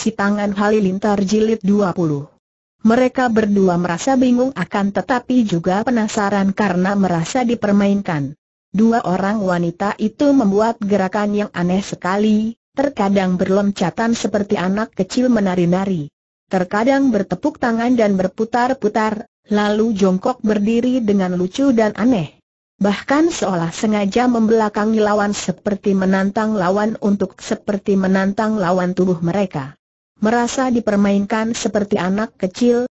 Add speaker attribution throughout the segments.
Speaker 1: Si Tangan Halilintar Jilid 20 Mereka berdua merasa bingung akan tetapi juga penasaran karena merasa dipermainkan. Dua orang wanita itu membuat gerakan yang aneh sekali, terkadang berloncatan seperti anak kecil menari-nari. Terkadang bertepuk tangan dan berputar-putar, lalu jongkok berdiri dengan lucu dan aneh. Bahkan seolah sengaja membelakangi lawan seperti menantang lawan untuk seperti menantang lawan tubuh mereka. Merasa dipermainkan seperti anak kecil,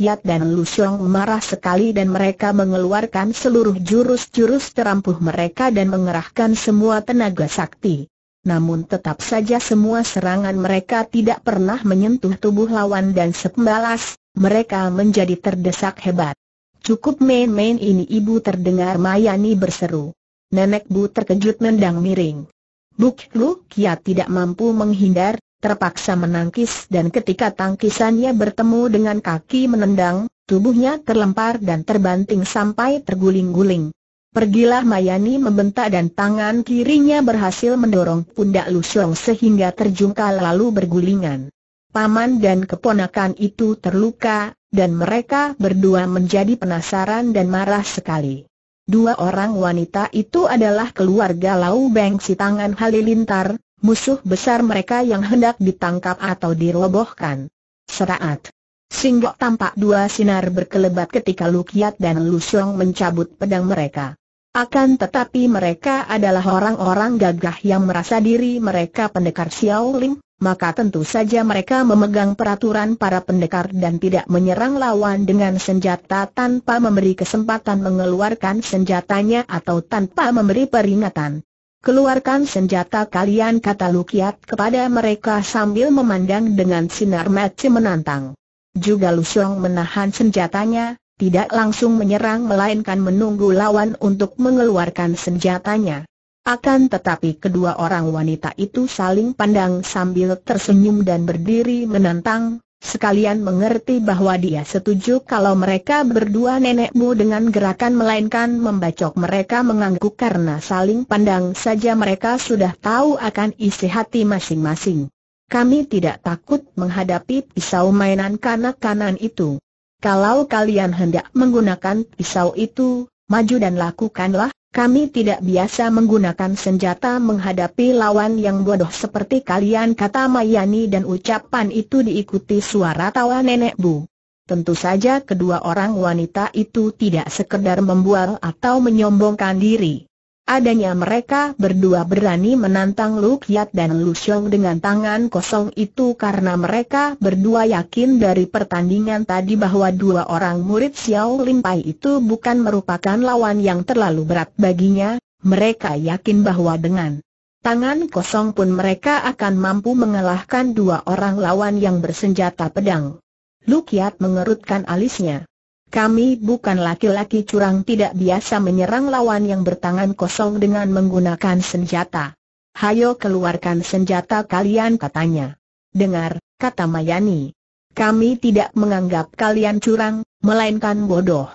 Speaker 1: Yat dan Lu Xiong marah sekali dan mereka mengeluarkan seluruh jurus-jurus terampuh mereka dan mengerahkan semua tenaga sakti. Namun tetap saja semua serangan mereka tidak pernah menyentuh tubuh lawan dan sepembalas, mereka menjadi terdesak hebat. Cukup main-main ini ibu terdengar Mayani berseru. Nenek Bu terkejut mendang miring. Buk Luk Yat tidak mampu menghindar, terpaksa menangkis dan ketika tangkisannya bertemu dengan kaki menendang, tubuhnya terlempar dan terbanting sampai terguling-guling. Pergilah Mayani membentak dan tangan kirinya berhasil mendorong pundak Lusong sehingga terjungkal lalu bergulingan. Paman dan keponakan itu terluka, dan mereka berdua menjadi penasaran dan marah sekali. Dua orang wanita itu adalah keluarga Lau Beng si tangan Halilintar, musuh besar mereka yang hendak ditangkap atau dirobohkan. Seraat. Singgok tampak dua sinar berkelebat ketika Lukiat dan Lusong mencabut pedang mereka. Akan tetapi mereka adalah orang-orang gagah yang merasa diri mereka pendekar Xiao Xiaoling, maka tentu saja mereka memegang peraturan para pendekar dan tidak menyerang lawan dengan senjata tanpa memberi kesempatan mengeluarkan senjatanya atau tanpa memberi peringatan. Keluarkan senjata kalian kata Lukiat kepada mereka sambil memandang dengan sinar mati menantang. Juga Lusong menahan senjatanya, tidak langsung menyerang melainkan menunggu lawan untuk mengeluarkan senjatanya. Akan tetapi kedua orang wanita itu saling pandang sambil tersenyum dan berdiri menantang, Sekalian mengerti bahwa dia setuju kalau mereka berdua nenekmu dengan gerakan melainkan membacok mereka mengangguk karena saling pandang saja mereka sudah tahu akan isi hati masing-masing. Kami tidak takut menghadapi pisau mainan kanak-kanan itu. Kalau kalian hendak menggunakan pisau itu, maju dan lakukanlah, kami tidak biasa menggunakan senjata menghadapi lawan yang bodoh seperti kalian kata Mayani dan ucapan itu diikuti suara tawa nenek Bu. Tentu saja kedua orang wanita itu tidak sekedar membual atau menyombongkan diri adanya mereka berdua berani menantang Lu Kiat dan Lu Xiong dengan tangan kosong itu karena mereka berdua yakin dari pertandingan tadi bahwa dua orang murid Xiao Lim Pai itu bukan merupakan lawan yang terlalu berat baginya, mereka yakin bahwa dengan tangan kosong pun mereka akan mampu mengalahkan dua orang lawan yang bersenjata pedang. Lu Kiat mengerutkan alisnya. Kami bukan laki-laki curang tidak biasa menyerang lawan yang bertangan kosong dengan menggunakan senjata. Hayo keluarkan senjata kalian katanya. Dengar, kata Mayani. Kami tidak menganggap kalian curang, melainkan bodoh.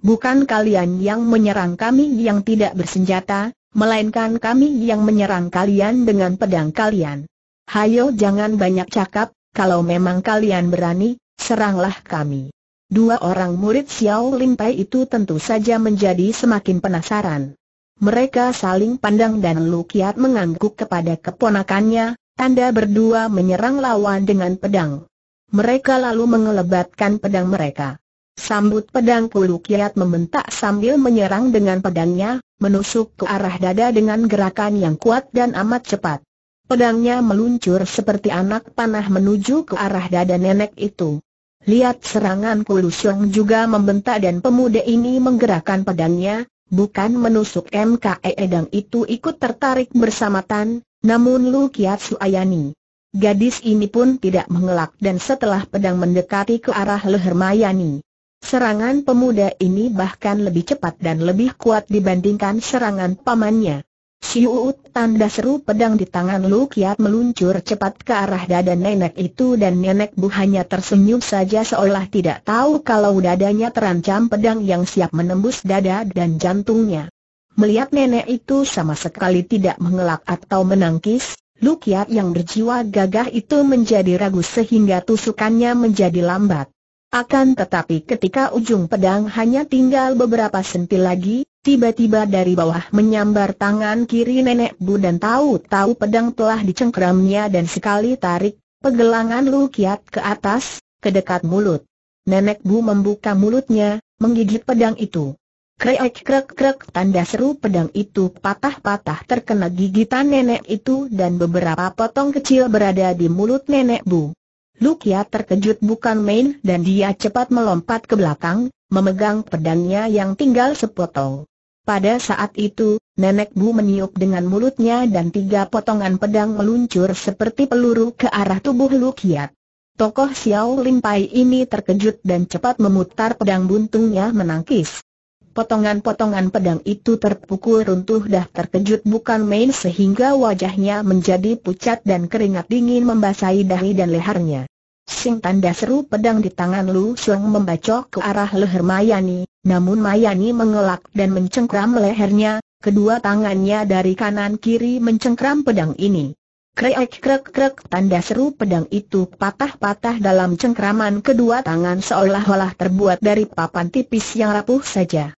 Speaker 1: Bukan kalian yang menyerang kami yang tidak bersenjata, melainkan kami yang menyerang kalian dengan pedang kalian. Hayo jangan banyak cakap, kalau memang kalian berani, seranglah kami. Dua orang murid Xiao Lim Pai itu tentu saja menjadi semakin penasaran. Mereka saling pandang dan Lu Kiat mengangguk kepada keponakannya, tanda berdua menyerang lawan dengan pedang. Mereka lalu mengelebatkan pedang mereka. Sambut pedang Lu Kiat membentak sambil menyerang dengan pedangnya, menusuk ke arah dada dengan gerakan yang kuat dan amat cepat. Pedangnya meluncur seperti anak panah menuju ke arah dada nenek itu. Lihat serangan Lu Xiong juga membentak dan pemuda ini menggerakkan pedangnya, bukan menusuk MKE Edang itu ikut tertarik bersama Tan, namun Lu Kiat Suayani. Gadis ini pun tidak mengelak dan setelah pedang mendekati ke arah leher Mayani. Serangan pemuda ini bahkan lebih cepat dan lebih kuat dibandingkan serangan pamannya. Siuut tanda seru pedang di tangan Lu Kiat meluncur cepat ke arah dada nenek itu dan nenek Bu hanya tersenyum saja seolah tidak tahu kalau dadanya terancam pedang yang siap menembus dada dan jantungnya. Melihat nenek itu sama sekali tidak mengelak atau menangkis, Lu Kiat yang berjiwa gagah itu menjadi ragu sehingga tusukannya menjadi lambat. Akan tetapi ketika ujung pedang hanya tinggal beberapa senti lagi, Tiba-tiba dari bawah menyambar tangan kiri nenek Bu dan tahu-tahu pedang telah dicengkramnya dan sekali tarik, pegelangan Lu Kiat ke atas, ke dekat mulut. Nenek Bu membuka mulutnya, menggigit pedang itu. Krek krek krek tanda seru pedang itu patah-patah terkena gigitan nenek itu dan beberapa potong kecil berada di mulut nenek Bu. Lukia terkejut bukan main dan dia cepat melompat ke belakang, memegang pedangnya yang tinggal sepotong. Pada saat itu, Nenek Bu meniup dengan mulutnya dan tiga potongan pedang meluncur seperti peluru ke arah tubuh Lukiat. Tokoh Xiao Lim Pai ini terkejut dan cepat memutar pedang buntungnya menangkis. Potongan-potongan pedang itu terpukul runtuh dah terkejut bukan main sehingga wajahnya menjadi pucat dan keringat dingin membasahi dahi dan lehernya. Sing tanda seru pedang di tangan Lu Sung membacok ke arah leher Mayani, namun Mayani mengelak dan mencengkram lehernya, kedua tangannya dari kanan kiri mencengkram pedang ini. Krek krek krek tanda seru pedang itu patah-patah dalam cengkraman kedua tangan seolah-olah terbuat dari papan tipis yang rapuh saja.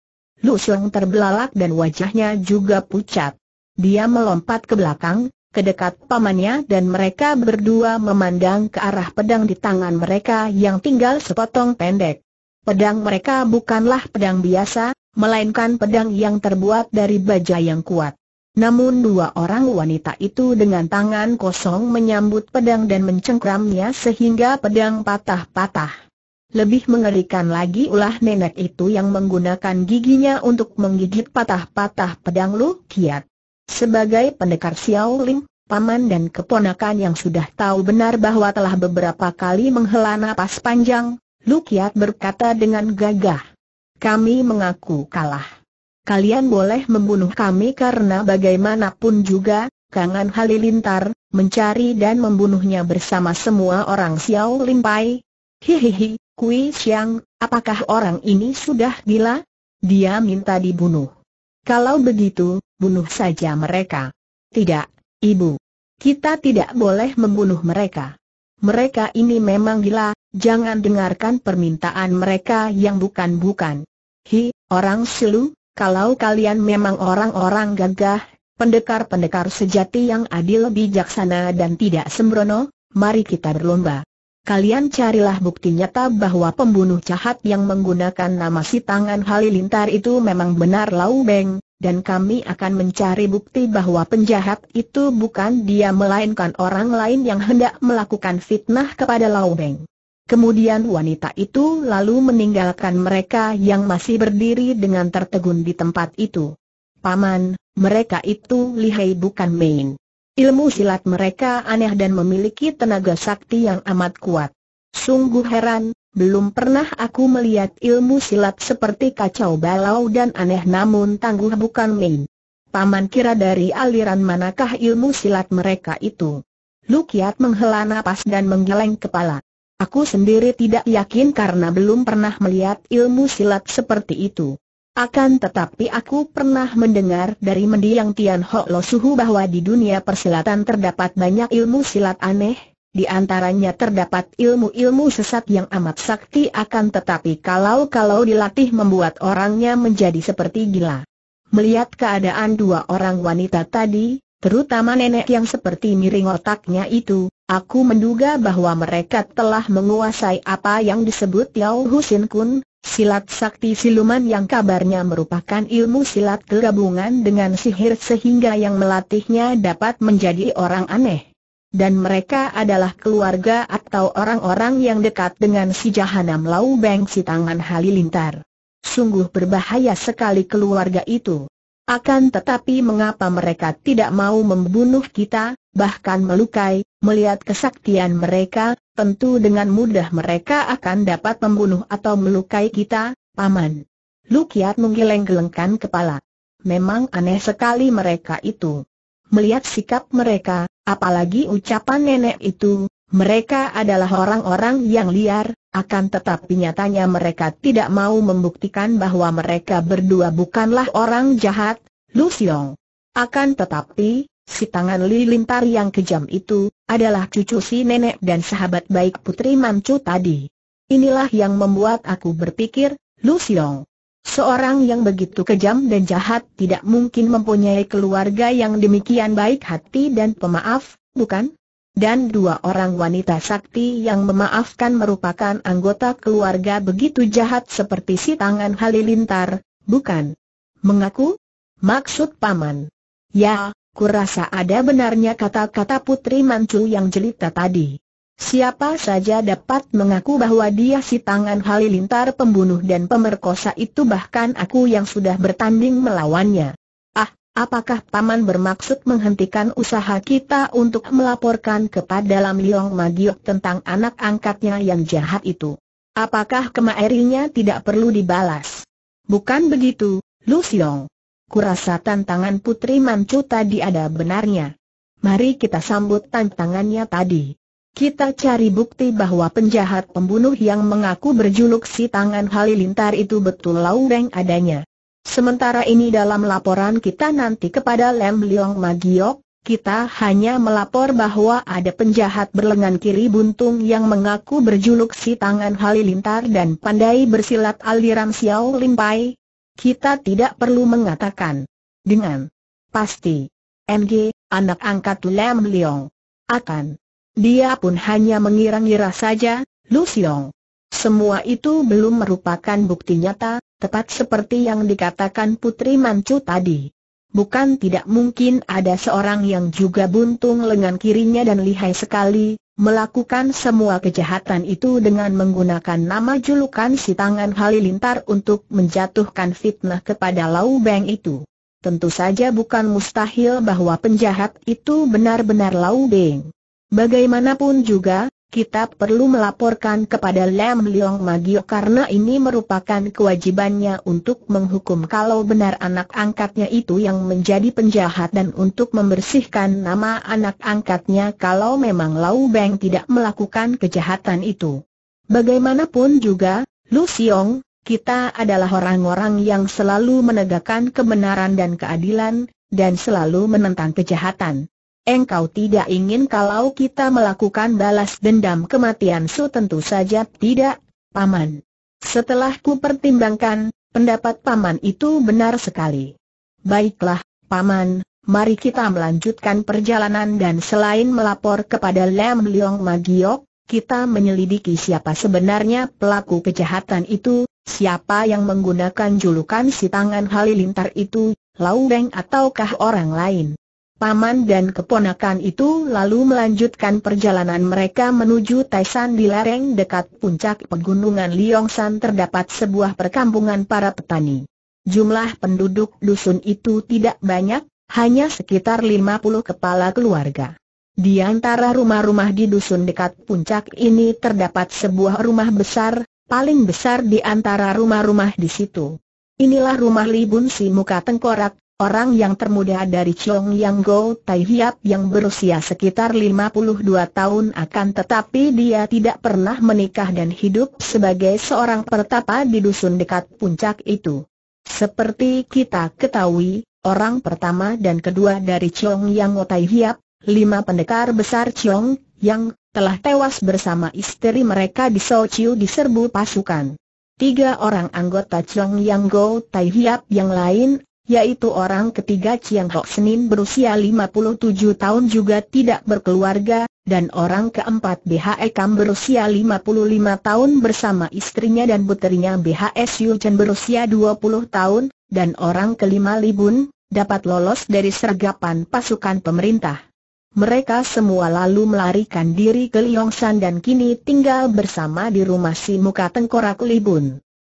Speaker 1: Lu Xiong terbelalak dan wajahnya juga pucat. Dia melompat ke belakang, ke dekat pamannya dan mereka berdua memandang ke arah pedang di tangan mereka yang tinggal sepotong pendek. Pedang mereka bukanlah pedang biasa, melainkan pedang yang terbuat dari baja yang kuat. Namun dua orang wanita itu dengan tangan kosong menyambut pedang dan mencengkramnya sehingga pedang patah-patah. Lebih mengerikan lagi ulah nenek itu yang menggunakan giginya untuk menggigit patah-patah pedang Lu Kiat. Sebagai pendekar Xiao Ling, paman dan keponakan yang sudah tahu benar bahwa telah beberapa kali menghela napas panjang, Lukiat berkata dengan gagah. Kami mengaku kalah. Kalian boleh membunuh kami karena bagaimanapun juga, Kangan Halilintar, mencari dan membunuhnya bersama semua orang Xiao Limpai. Hihihi, Kui Xiang, apakah orang ini sudah gila? Dia minta dibunuh. Kalau begitu, bunuh saja mereka. Tidak, Ibu. Kita tidak boleh membunuh mereka. Mereka ini memang gila, Jangan dengarkan permintaan mereka yang bukan-bukan. Hi, orang silu, kalau kalian memang orang-orang gagah, pendekar-pendekar sejati yang adil bijaksana dan tidak sembrono, mari kita berlomba. Kalian carilah bukti nyata bahwa pembunuh jahat yang menggunakan nama si tangan halilintar itu memang benar Lau Beng, dan kami akan mencari bukti bahwa penjahat itu bukan dia melainkan orang lain yang hendak melakukan fitnah kepada Lau Beng. Kemudian wanita itu lalu meninggalkan mereka yang masih berdiri dengan tertegun di tempat itu. Paman, mereka itu lihai bukan main. Ilmu silat mereka aneh dan memiliki tenaga sakti yang amat kuat. Sungguh heran, belum pernah aku melihat ilmu silat seperti kacau balau dan aneh namun tangguh bukan main. Paman kira dari aliran manakah ilmu silat mereka itu? Lukiat menghela napas dan menggeleng kepala. Aku sendiri tidak yakin karena belum pernah melihat ilmu silat seperti itu. Akan tetapi aku pernah mendengar dari mendiang Tian Ho Lo Suhu bahwa di dunia persilatan terdapat banyak ilmu silat aneh, di antaranya terdapat ilmu-ilmu sesat yang amat sakti akan tetapi kalau-kalau dilatih membuat orangnya menjadi seperti gila. Melihat keadaan dua orang wanita tadi, terutama nenek yang seperti miring otaknya itu, Aku menduga bahwa mereka telah menguasai apa yang disebut Yao Husin Kun, silat sakti siluman yang kabarnya merupakan ilmu silat kegabungan dengan sihir sehingga yang melatihnya dapat menjadi orang aneh. Dan mereka adalah keluarga atau orang-orang yang dekat dengan si Jahanam Lau Beng si tangan halilintar. Sungguh berbahaya sekali keluarga itu. Akan tetapi mengapa mereka tidak mau membunuh kita, bahkan melukai, melihat kesaktian mereka, tentu dengan mudah mereka akan dapat membunuh atau melukai kita, Paman. Lukiat menggeleng-gelengkan kepala. Memang aneh sekali mereka itu. Melihat sikap mereka, apalagi ucapan nenek itu, mereka adalah orang-orang yang liar, akan tetapi nyatanya mereka tidak mau membuktikan bahwa mereka berdua bukanlah orang jahat, Lu Xiong. Akan tetapi, si tangan lilintar yang kejam itu, adalah cucu si nenek dan sahabat baik Putri Mancu tadi. Inilah yang membuat aku berpikir, Lu Xiong. Seorang yang begitu kejam dan jahat tidak mungkin mempunyai keluarga yang demikian baik hati dan pemaaf, bukan? dan dua orang wanita sakti yang memaafkan merupakan anggota keluarga begitu jahat seperti si tangan halilintar, bukan? Mengaku? Maksud paman? Ya, kurasa ada benarnya kata-kata putri mancu yang jelita tadi. Siapa saja dapat mengaku bahwa dia si tangan halilintar pembunuh dan pemerkosa itu bahkan aku yang sudah bertanding melawannya. Apakah Paman bermaksud menghentikan usaha kita untuk melaporkan kepada Lam Liong Magiok tentang anak angkatnya yang jahat itu? Apakah kemairinya tidak perlu dibalas? Bukan begitu, Lu Siong. Kurasa tantangan Putri Mancu tadi ada benarnya. Mari kita sambut tantangannya tadi. Kita cari bukti bahwa penjahat pembunuh yang mengaku berjuluk si tangan halilintar itu betul laureng adanya. Sementara ini dalam laporan kita nanti kepada Lem Liong Magiok, kita hanya melapor bahwa ada penjahat berlengan kiri buntung yang mengaku berjuluk si tangan halilintar dan pandai bersilat aliran Xiao Limpai. Kita tidak perlu mengatakan dengan pasti. MG, anak angkat Lem Liong. Akan. Dia pun hanya mengira-ngira saja, Lu Xiong. Semua itu belum merupakan bukti nyata, tepat seperti yang dikatakan Putri Mancu tadi. Bukan tidak mungkin ada seorang yang juga buntung lengan kirinya dan lihai sekali, melakukan semua kejahatan itu dengan menggunakan nama julukan si tangan halilintar untuk menjatuhkan fitnah kepada Lau Beng itu. Tentu saja bukan mustahil bahwa penjahat itu benar-benar Lau Beng. Bagaimanapun juga, kita perlu melaporkan kepada Lam Leong Magio karena ini merupakan kewajibannya untuk menghukum kalau benar anak angkatnya itu yang menjadi penjahat dan untuk membersihkan nama anak angkatnya kalau memang Lau Beng tidak melakukan kejahatan itu. Bagaimanapun juga, Lu Siong, kita adalah orang-orang yang selalu menegakkan kebenaran dan keadilan, dan selalu menentang kejahatan. Engkau tidak ingin kalau kita melakukan balas dendam kematian Su tentu saja tidak, Paman. Setelah ku pertimbangkan, pendapat Paman itu benar sekali. Baiklah, Paman, mari kita melanjutkan perjalanan dan selain melapor kepada Lam Leong Magiok, kita menyelidiki siapa sebenarnya pelaku kejahatan itu, siapa yang menggunakan julukan si tangan halilintar itu, Lau Beng ataukah orang lain. Paman dan keponakan itu lalu melanjutkan perjalanan mereka menuju Taisan di lereng dekat puncak pegunungan Liyongsan. terdapat sebuah perkampungan para petani. Jumlah penduduk dusun itu tidak banyak, hanya sekitar 50 kepala keluarga. Di antara rumah-rumah di dusun dekat puncak ini terdapat sebuah rumah besar, paling besar di antara rumah-rumah di situ. Inilah rumah Libun si muka tengkorak, Orang yang termuda dari Chong Yang Go Tai Hiap yang berusia sekitar 52 tahun akan tetapi dia tidak pernah menikah dan hidup sebagai seorang pertapa di dusun dekat puncak itu. Seperti kita ketahui, orang pertama dan kedua dari Chong Yang Go Tai Hiap, lima pendekar besar Chong Yang telah tewas bersama istri mereka di Sochiu diserbu pasukan. Tiga orang anggota Chong Yang Go Tai Hiap yang lain yaitu orang ketiga Chiang Hok Senin berusia 57 tahun juga tidak berkeluarga, dan orang keempat BHE Kam berusia 55 tahun bersama istrinya dan puterinya BHS Yu Chen berusia 20 tahun, dan orang kelima Libun, dapat lolos dari sergapan pasukan pemerintah. Mereka semua lalu melarikan diri ke Liyongsan dan kini tinggal bersama di rumah si muka tengkorak Libun.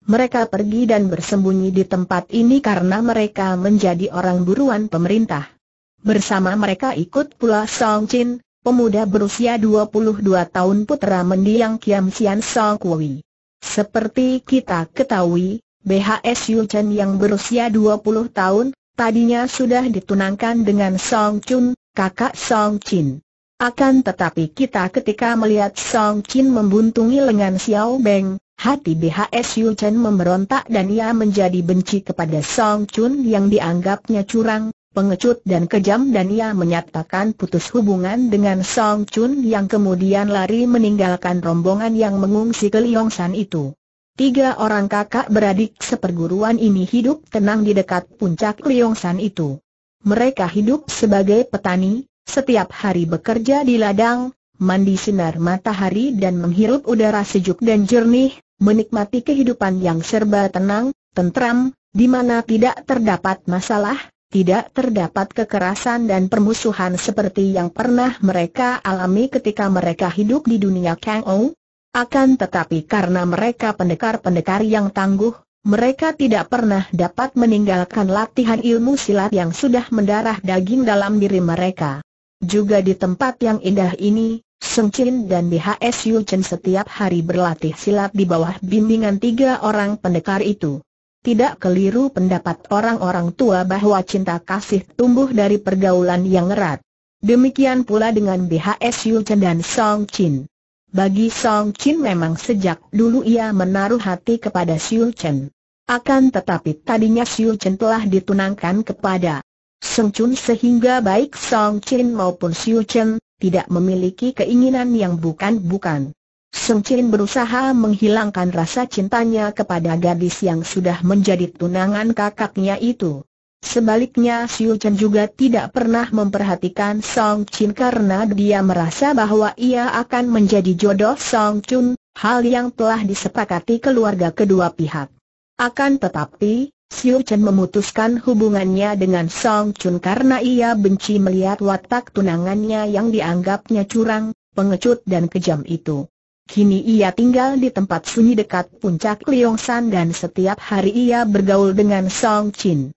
Speaker 1: Mereka pergi dan bersembunyi di tempat ini karena mereka menjadi orang buruan pemerintah. Bersama mereka ikut pula Song Chin, pemuda berusia 22 tahun putra mendiang Kiam Sian Song Kui. Seperti kita ketahui, BHS Yu Chen yang berusia 20 tahun, tadinya sudah ditunangkan dengan Song Chun, kakak Song Chin. Akan tetapi kita ketika melihat Song Chin membuntungi lengan Xiao Beng, Hati BHS Yu Chen memberontak dan ia menjadi benci kepada Song Chun yang dianggapnya curang, pengecut dan kejam dan ia menyatakan putus hubungan dengan Song Chun yang kemudian lari meninggalkan rombongan yang mengungsi ke San itu. Tiga orang kakak beradik seperguruan ini hidup tenang di dekat puncak San itu. Mereka hidup sebagai petani, setiap hari bekerja di ladang, mandi sinar matahari dan menghirup udara sejuk dan jernih, menikmati kehidupan yang serba tenang, tentram, di mana tidak terdapat masalah, tidak terdapat kekerasan dan permusuhan seperti yang pernah mereka alami ketika mereka hidup di dunia Kang Ou. Akan tetapi karena mereka pendekar-pendekar yang tangguh, mereka tidak pernah dapat meninggalkan latihan ilmu silat yang sudah mendarah daging dalam diri mereka. Juga di tempat yang indah ini, Sung Chin dan BHS Yu Chen setiap hari berlatih silat di bawah bimbingan tiga orang pendekar itu. Tidak keliru pendapat orang-orang tua bahwa cinta kasih tumbuh dari pergaulan yang erat. Demikian pula dengan BHS Yu Chen dan Song Chin. Bagi Song Chin memang sejak dulu ia menaruh hati kepada Xiu Chen. Akan tetapi tadinya Xiu Chen telah ditunangkan kepada Song Chun sehingga baik Song Chin maupun Xiu Chen tidak memiliki keinginan yang bukan-bukan. Sung Chin berusaha menghilangkan rasa cintanya kepada gadis yang sudah menjadi tunangan kakaknya itu. Sebaliknya Siu Chen juga tidak pernah memperhatikan Song Chin karena dia merasa bahwa ia akan menjadi jodoh Song Chun, hal yang telah disepakati keluarga kedua pihak. Akan tetapi, Xiu Chen memutuskan hubungannya dengan Song Chun karena ia benci melihat watak tunangannya yang dianggapnya curang, pengecut dan kejam itu. Kini ia tinggal di tempat sunyi dekat puncak Liongsan dan setiap hari ia bergaul dengan Song Chin.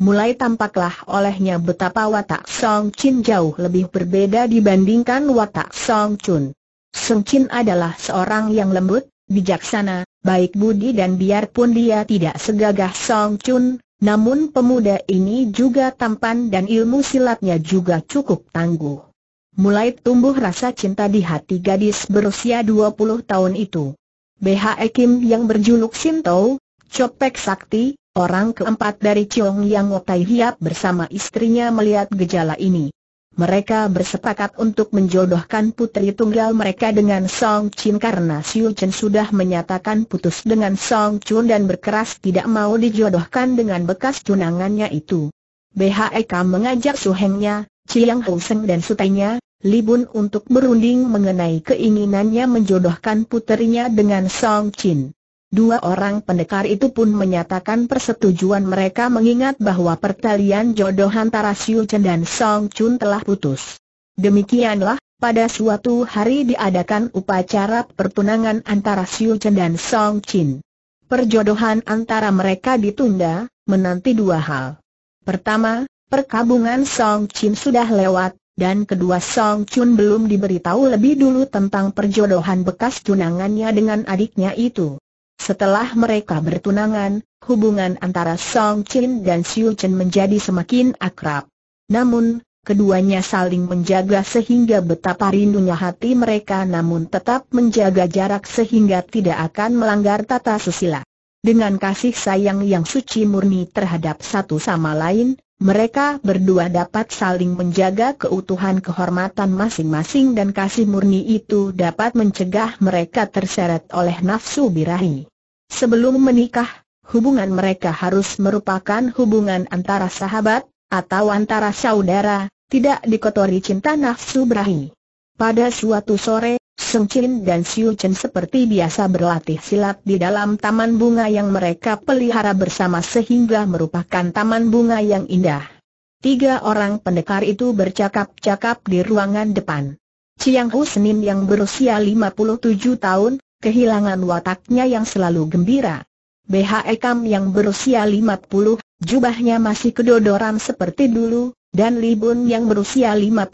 Speaker 1: Mulai tampaklah olehnya betapa watak Song Chin jauh lebih berbeda dibandingkan watak Song Chun. Song Chin adalah seorang yang lembut, bijaksana, baik budi dan biarpun dia tidak segagah Song Chun, namun pemuda ini juga tampan dan ilmu silatnya juga cukup tangguh. Mulai tumbuh rasa cinta di hati gadis berusia 20 tahun itu. BH Kim yang berjuluk Sinto, Copek Sakti, orang keempat dari Chong Yang Otai Hiap bersama istrinya melihat gejala ini. Mereka bersepakat untuk menjodohkan putri tunggal mereka dengan Song Chin karena Xiu Chen sudah menyatakan putus dengan Song Chun dan berkeras tidak mau dijodohkan dengan bekas tunangannya itu. BHEK mengajak suhengnya, Chiang Hou Seng dan sutanya, Li Bun untuk berunding mengenai keinginannya menjodohkan putrinya dengan Song Chin. Dua orang pendekar itu pun menyatakan persetujuan mereka mengingat bahwa pertalian jodoh antara Siu Chen dan Song Chun telah putus. Demikianlah, pada suatu hari diadakan upacara pertunangan antara Siu Chen dan Song Chin. Perjodohan antara mereka ditunda, menanti dua hal. Pertama, perkabungan Song Chin sudah lewat, dan kedua Song Chun belum diberitahu lebih dulu tentang perjodohan bekas tunangannya dengan adiknya itu. Setelah mereka bertunangan, hubungan antara Song Chin dan Xiu Chen menjadi semakin akrab. Namun, keduanya saling menjaga sehingga betapa rindunya hati mereka namun tetap menjaga jarak sehingga tidak akan melanggar tata susila. Dengan kasih sayang yang suci murni terhadap satu sama lain, mereka berdua dapat saling menjaga keutuhan kehormatan masing-masing dan kasih murni itu dapat mencegah mereka terseret oleh nafsu birahi. Sebelum menikah, hubungan mereka harus merupakan hubungan antara sahabat, atau antara saudara, tidak dikotori cinta nafsu birahi. Pada suatu sore, Seng Chin dan Siu Chen seperti biasa berlatih silat di dalam taman bunga yang mereka pelihara bersama sehingga merupakan taman bunga yang indah. Tiga orang pendekar itu bercakap-cakap di ruangan depan. Chiang Hu Senin yang berusia 57 tahun, kehilangan wataknya yang selalu gembira. BHE Kam yang berusia 50, jubahnya masih kedodoran seperti dulu, dan Li Bun yang berusia 53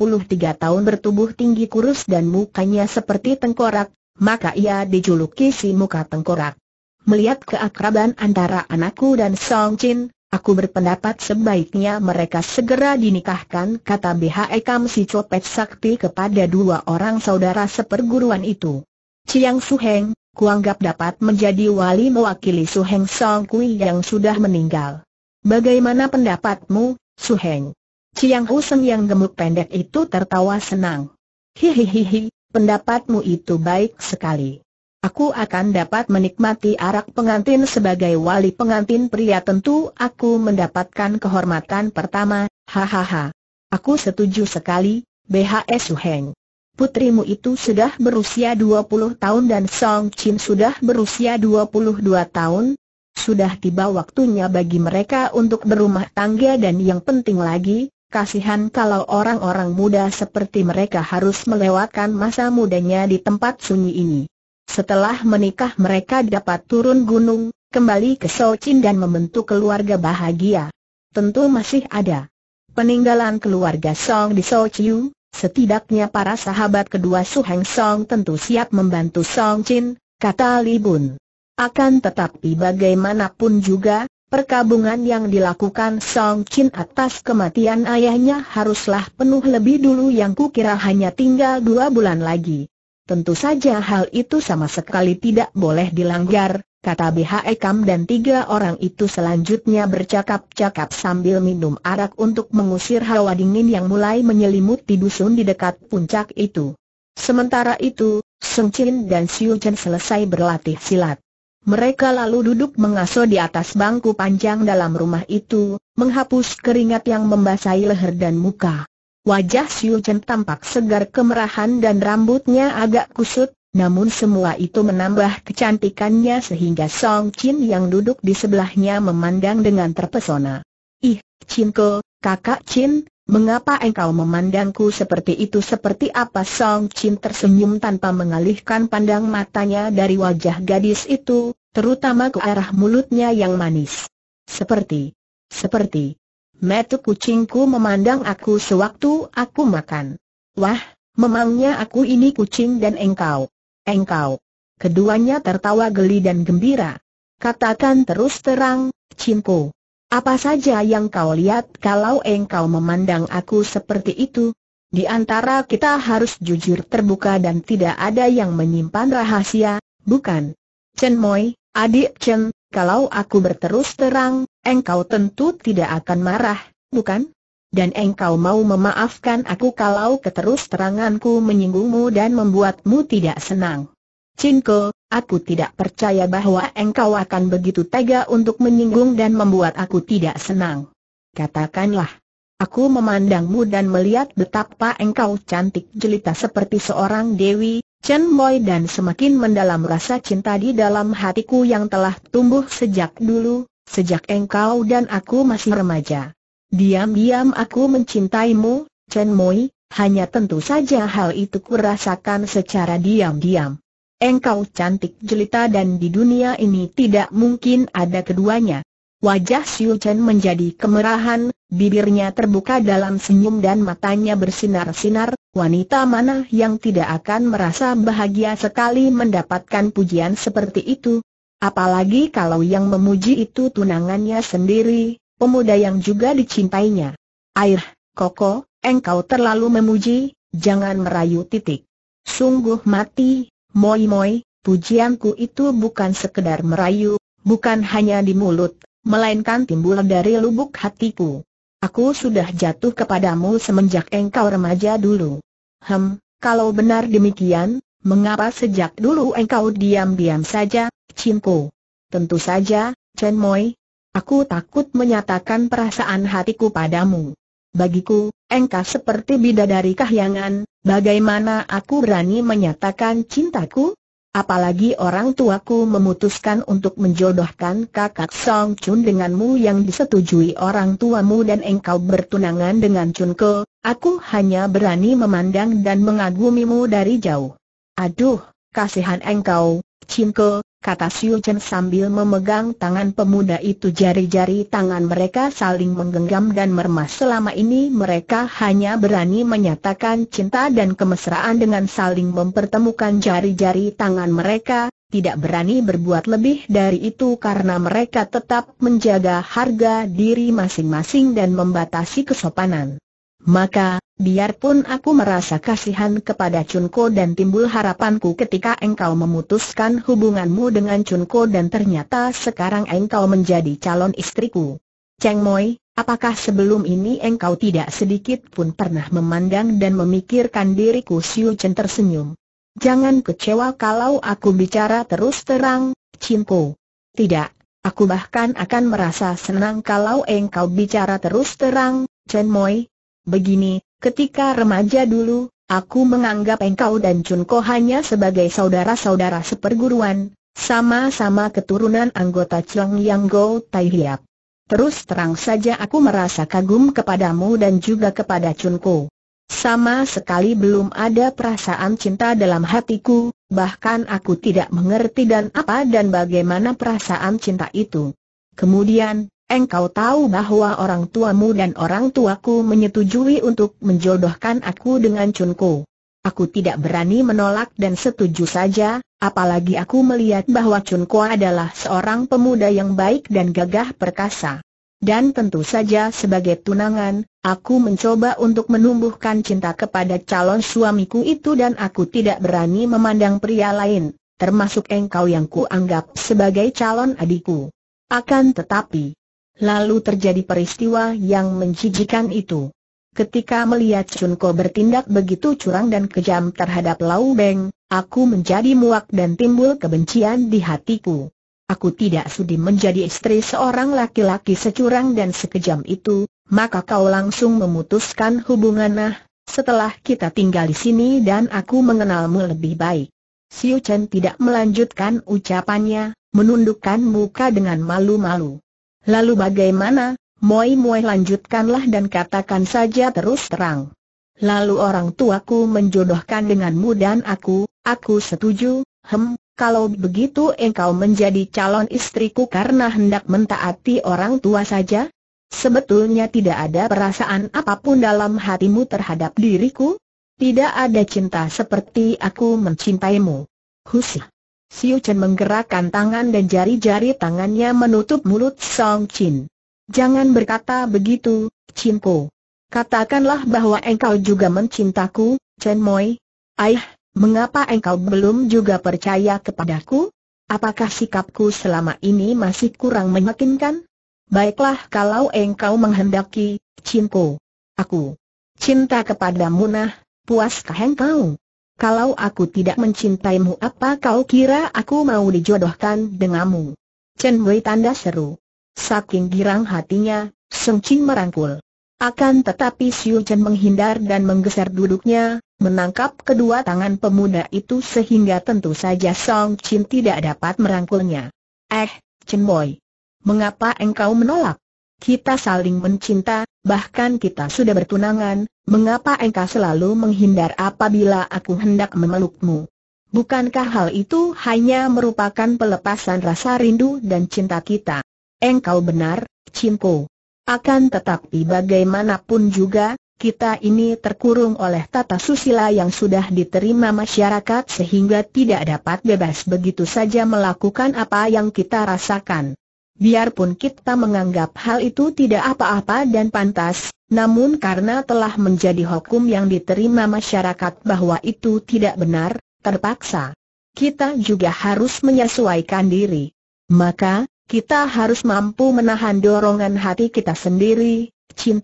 Speaker 1: tahun bertubuh tinggi kurus dan mukanya seperti tengkorak, maka ia dijuluki si muka tengkorak. Melihat keakraban antara anakku dan Song Jin, aku berpendapat sebaiknya mereka segera dinikahkan kata BHE Kam si copet sakti kepada dua orang saudara seperguruan itu. Chiang Heng, kuanggap dapat menjadi wali mewakili Su Heng Song Kui yang sudah meninggal. Bagaimana pendapatmu, Su Heng? Siang Useng yang gemuk pendek itu tertawa senang. Hihihihi, pendapatmu itu baik sekali. Aku akan dapat menikmati arak pengantin sebagai wali pengantin pria tentu aku mendapatkan kehormatan pertama, hahaha. Aku setuju sekali, BHS Suheng. Putrimu itu sudah berusia 20 tahun dan Song Chin sudah berusia 22 tahun. Sudah tiba waktunya bagi mereka untuk berumah tangga dan yang penting lagi, kasihan kalau orang-orang muda seperti mereka harus melewatkan masa mudanya di tempat sunyi ini. Setelah menikah mereka dapat turun gunung, kembali ke Sochin dan membentuk keluarga bahagia. Tentu masih ada peninggalan keluarga Song di Sochiu, setidaknya para sahabat kedua Su Heng Song tentu siap membantu Song Chin, kata Li Bun. Akan tetapi bagaimanapun juga, Perkabungan yang dilakukan Song Chin atas kematian ayahnya haruslah penuh lebih dulu yang kukira hanya tinggal dua bulan lagi. Tentu saja hal itu sama sekali tidak boleh dilanggar, kata BH Ekam dan tiga orang itu selanjutnya bercakap-cakap sambil minum arak untuk mengusir hawa dingin yang mulai menyelimuti dusun di dekat puncak itu. Sementara itu, Song Chin dan Xiu Chen selesai berlatih silat. Mereka lalu duduk mengaso di atas bangku panjang dalam rumah itu, menghapus keringat yang membasahi leher dan muka. Wajah Xiu Chen tampak segar kemerahan dan rambutnya agak kusut, namun semua itu menambah kecantikannya sehingga Song Chin yang duduk di sebelahnya memandang dengan terpesona. Ih, Chinko, kakak Chin, Mengapa engkau memandangku seperti itu seperti apa Song Chin tersenyum tanpa mengalihkan pandang matanya dari wajah gadis itu, terutama ke arah mulutnya yang manis. Seperti, seperti, metu kucingku memandang aku sewaktu aku makan. Wah, memangnya aku ini kucing dan engkau. Engkau. Keduanya tertawa geli dan gembira. Katakan terus terang, cinku. Apa saja yang kau lihat kalau engkau memandang aku seperti itu? Di antara kita harus jujur terbuka dan tidak ada yang menyimpan rahasia, bukan? Chen Moi, adik Chen, kalau aku berterus terang, engkau tentu tidak akan marah, bukan? dan engkau mau memaafkan aku kalau keterus teranganku menyinggungmu dan membuatmu tidak senang. Cinko, aku tidak percaya bahwa engkau akan begitu tega untuk menyinggung dan membuat aku tidak senang. Katakanlah. Aku memandangmu dan melihat betapa engkau cantik jelita seperti seorang dewi, Chen Moi dan semakin mendalam rasa cinta di dalam hatiku yang telah tumbuh sejak dulu, sejak engkau dan aku masih remaja. Diam-diam aku mencintaimu, Chen Moi, hanya tentu saja hal itu kurasakan secara diam-diam. Engkau cantik jelita dan di dunia ini tidak mungkin ada keduanya. Wajah Xiu Chen menjadi kemerahan, bibirnya terbuka dalam senyum dan matanya bersinar-sinar, wanita mana yang tidak akan merasa bahagia sekali mendapatkan pujian seperti itu. Apalagi kalau yang memuji itu tunangannya sendiri, pemuda yang juga dicintainya. Air, Koko, engkau terlalu memuji, jangan merayu titik. Sungguh mati, Moi-moi, pujianku itu bukan sekedar merayu, bukan hanya di mulut, melainkan timbul dari lubuk hatiku. Aku sudah jatuh kepadamu semenjak engkau remaja dulu. Hem, kalau benar demikian, mengapa sejak dulu engkau diam-diam saja, cinku? Tentu saja, Chen Moi. Aku takut menyatakan perasaan hatiku padamu. Bagiku, engkau seperti bidadari kahyangan, bagaimana aku berani menyatakan cintaku? Apalagi orang tuaku memutuskan untuk menjodohkan kakak Song Chun denganmu yang disetujui orang tuamu dan engkau bertunangan dengan Chun Ke, aku hanya berani memandang dan mengagumimu dari jauh. Aduh, kasihan engkau, Chun Ke, kata Siu Chen sambil memegang tangan pemuda itu jari-jari tangan mereka saling menggenggam dan meremas selama ini mereka hanya berani menyatakan cinta dan kemesraan dengan saling mempertemukan jari-jari tangan mereka, tidak berani berbuat lebih dari itu karena mereka tetap menjaga harga diri masing-masing dan membatasi kesopanan. Maka, biarpun aku merasa kasihan kepada Chunko dan timbul harapanku ketika engkau memutuskan hubunganmu dengan Chunko dan ternyata sekarang engkau menjadi calon istriku. Cheng Moi, apakah sebelum ini engkau tidak sedikit pun pernah memandang dan memikirkan diriku Siu Chen tersenyum. Jangan kecewa kalau aku bicara terus terang, Chunko. Tidak, aku bahkan akan merasa senang kalau engkau bicara terus terang, Chen Moi, Begini, ketika remaja dulu, aku menganggap engkau dan Ko hanya sebagai saudara-saudara seperguruan, sama-sama keturunan anggota Chiang Yang Go Tai Hiap. Terus terang saja aku merasa kagum kepadamu dan juga kepada Ko. Sama sekali belum ada perasaan cinta dalam hatiku, bahkan aku tidak mengerti dan apa dan bagaimana perasaan cinta itu. Kemudian, Engkau tahu bahwa orang tuamu dan orang tuaku menyetujui untuk menjodohkan aku dengan Chunku. Aku tidak berani menolak dan setuju saja, apalagi aku melihat bahwa Chunku adalah seorang pemuda yang baik dan gagah perkasa. Dan tentu saja sebagai tunangan, aku mencoba untuk menumbuhkan cinta kepada calon suamiku itu dan aku tidak berani memandang pria lain, termasuk engkau yang kuanggap sebagai calon adikku. Akan tetapi, Lalu terjadi peristiwa yang menjijikan itu. Ketika melihat Chunko bertindak begitu curang dan kejam terhadap Lau Beng, aku menjadi muak dan timbul kebencian di hatiku. Aku tidak sudi menjadi istri seorang laki-laki securang dan sekejam itu, maka kau langsung memutuskan hubungan nah, setelah kita tinggal di sini dan aku mengenalmu lebih baik. Siu Chen tidak melanjutkan ucapannya, menundukkan muka dengan malu-malu. Lalu bagaimana? Moi-moi lanjutkanlah dan katakan saja terus terang. Lalu orang tuaku menjodohkan denganmu dan aku, aku setuju, hem, kalau begitu engkau menjadi calon istriku karena hendak mentaati orang tua saja? Sebetulnya tidak ada perasaan apapun dalam hatimu terhadap diriku? Tidak ada cinta seperti aku mencintaimu. Husih. Siu Chen menggerakkan tangan dan jari-jari tangannya menutup mulut Song Chin. Jangan berkata begitu, Chin Po. Katakanlah bahwa engkau juga mencintaku, Chen Moi. Aih, mengapa engkau belum juga percaya kepadaku? Apakah sikapku selama ini masih kurang meyakinkan? Baiklah kalau engkau menghendaki, Chin Po. Aku cinta kepadamu nah, puaskah engkau? kalau aku tidak mencintaimu apa kau kira aku mau dijodohkan denganmu? Chen Wei tanda seru. Saking girang hatinya, Seng Chin merangkul. Akan tetapi Siu Chen menghindar dan menggeser duduknya, menangkap kedua tangan pemuda itu sehingga tentu saja Song Chin tidak dapat merangkulnya. Eh, Chen Boy. Mengapa engkau menolak? Kita saling mencinta, bahkan kita sudah bertunangan, mengapa engkau selalu menghindar apabila aku hendak memelukmu? Bukankah hal itu hanya merupakan pelepasan rasa rindu dan cinta kita? Engkau benar, Cinko. Akan tetapi bagaimanapun juga, kita ini terkurung oleh tata susila yang sudah diterima masyarakat sehingga tidak dapat bebas begitu saja melakukan apa yang kita rasakan. Biarpun kita menganggap hal itu tidak apa-apa dan pantas, namun karena telah menjadi hukum yang diterima masyarakat bahwa itu tidak benar, terpaksa. Kita juga harus menyesuaikan diri. Maka, kita harus mampu menahan dorongan hati kita sendiri, Seng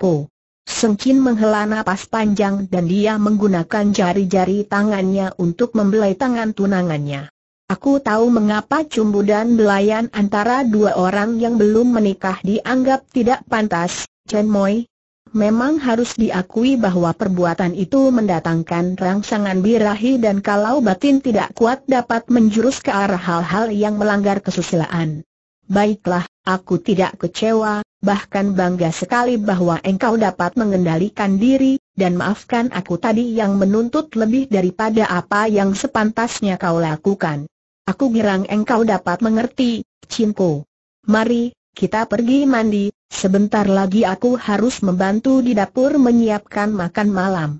Speaker 1: Sengcin menghela napas panjang dan dia menggunakan jari-jari tangannya untuk membelai tangan tunangannya. Aku tahu mengapa cumbu dan belayan antara dua orang yang belum menikah dianggap tidak pantas, Chen Moi. Memang harus diakui bahwa perbuatan itu mendatangkan rangsangan birahi dan kalau batin tidak kuat dapat menjurus ke arah hal-hal yang melanggar kesusilaan. Baiklah, aku tidak kecewa, bahkan bangga sekali bahwa engkau dapat mengendalikan diri, dan maafkan aku tadi yang menuntut lebih daripada apa yang sepantasnya kau lakukan. Aku girang engkau dapat mengerti, Cinko. Mari, kita pergi mandi, sebentar lagi aku harus membantu di dapur menyiapkan makan malam.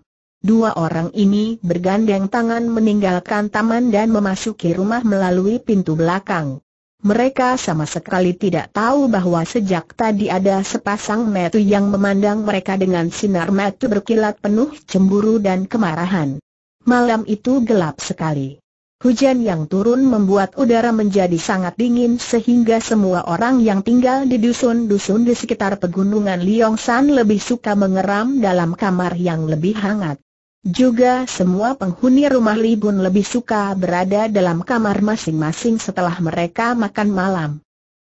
Speaker 1: Dua orang ini bergandeng tangan meninggalkan taman dan memasuki rumah melalui pintu belakang. Mereka sama sekali tidak tahu bahwa sejak tadi ada sepasang metu yang memandang mereka dengan sinar metu berkilat penuh cemburu dan kemarahan. Malam itu gelap sekali. Hujan yang turun membuat udara menjadi sangat dingin sehingga semua orang yang tinggal di dusun-dusun di sekitar pegunungan Liongsan lebih suka mengeram dalam kamar yang lebih hangat. Juga semua penghuni rumah Libun lebih suka berada dalam kamar masing-masing setelah mereka makan malam.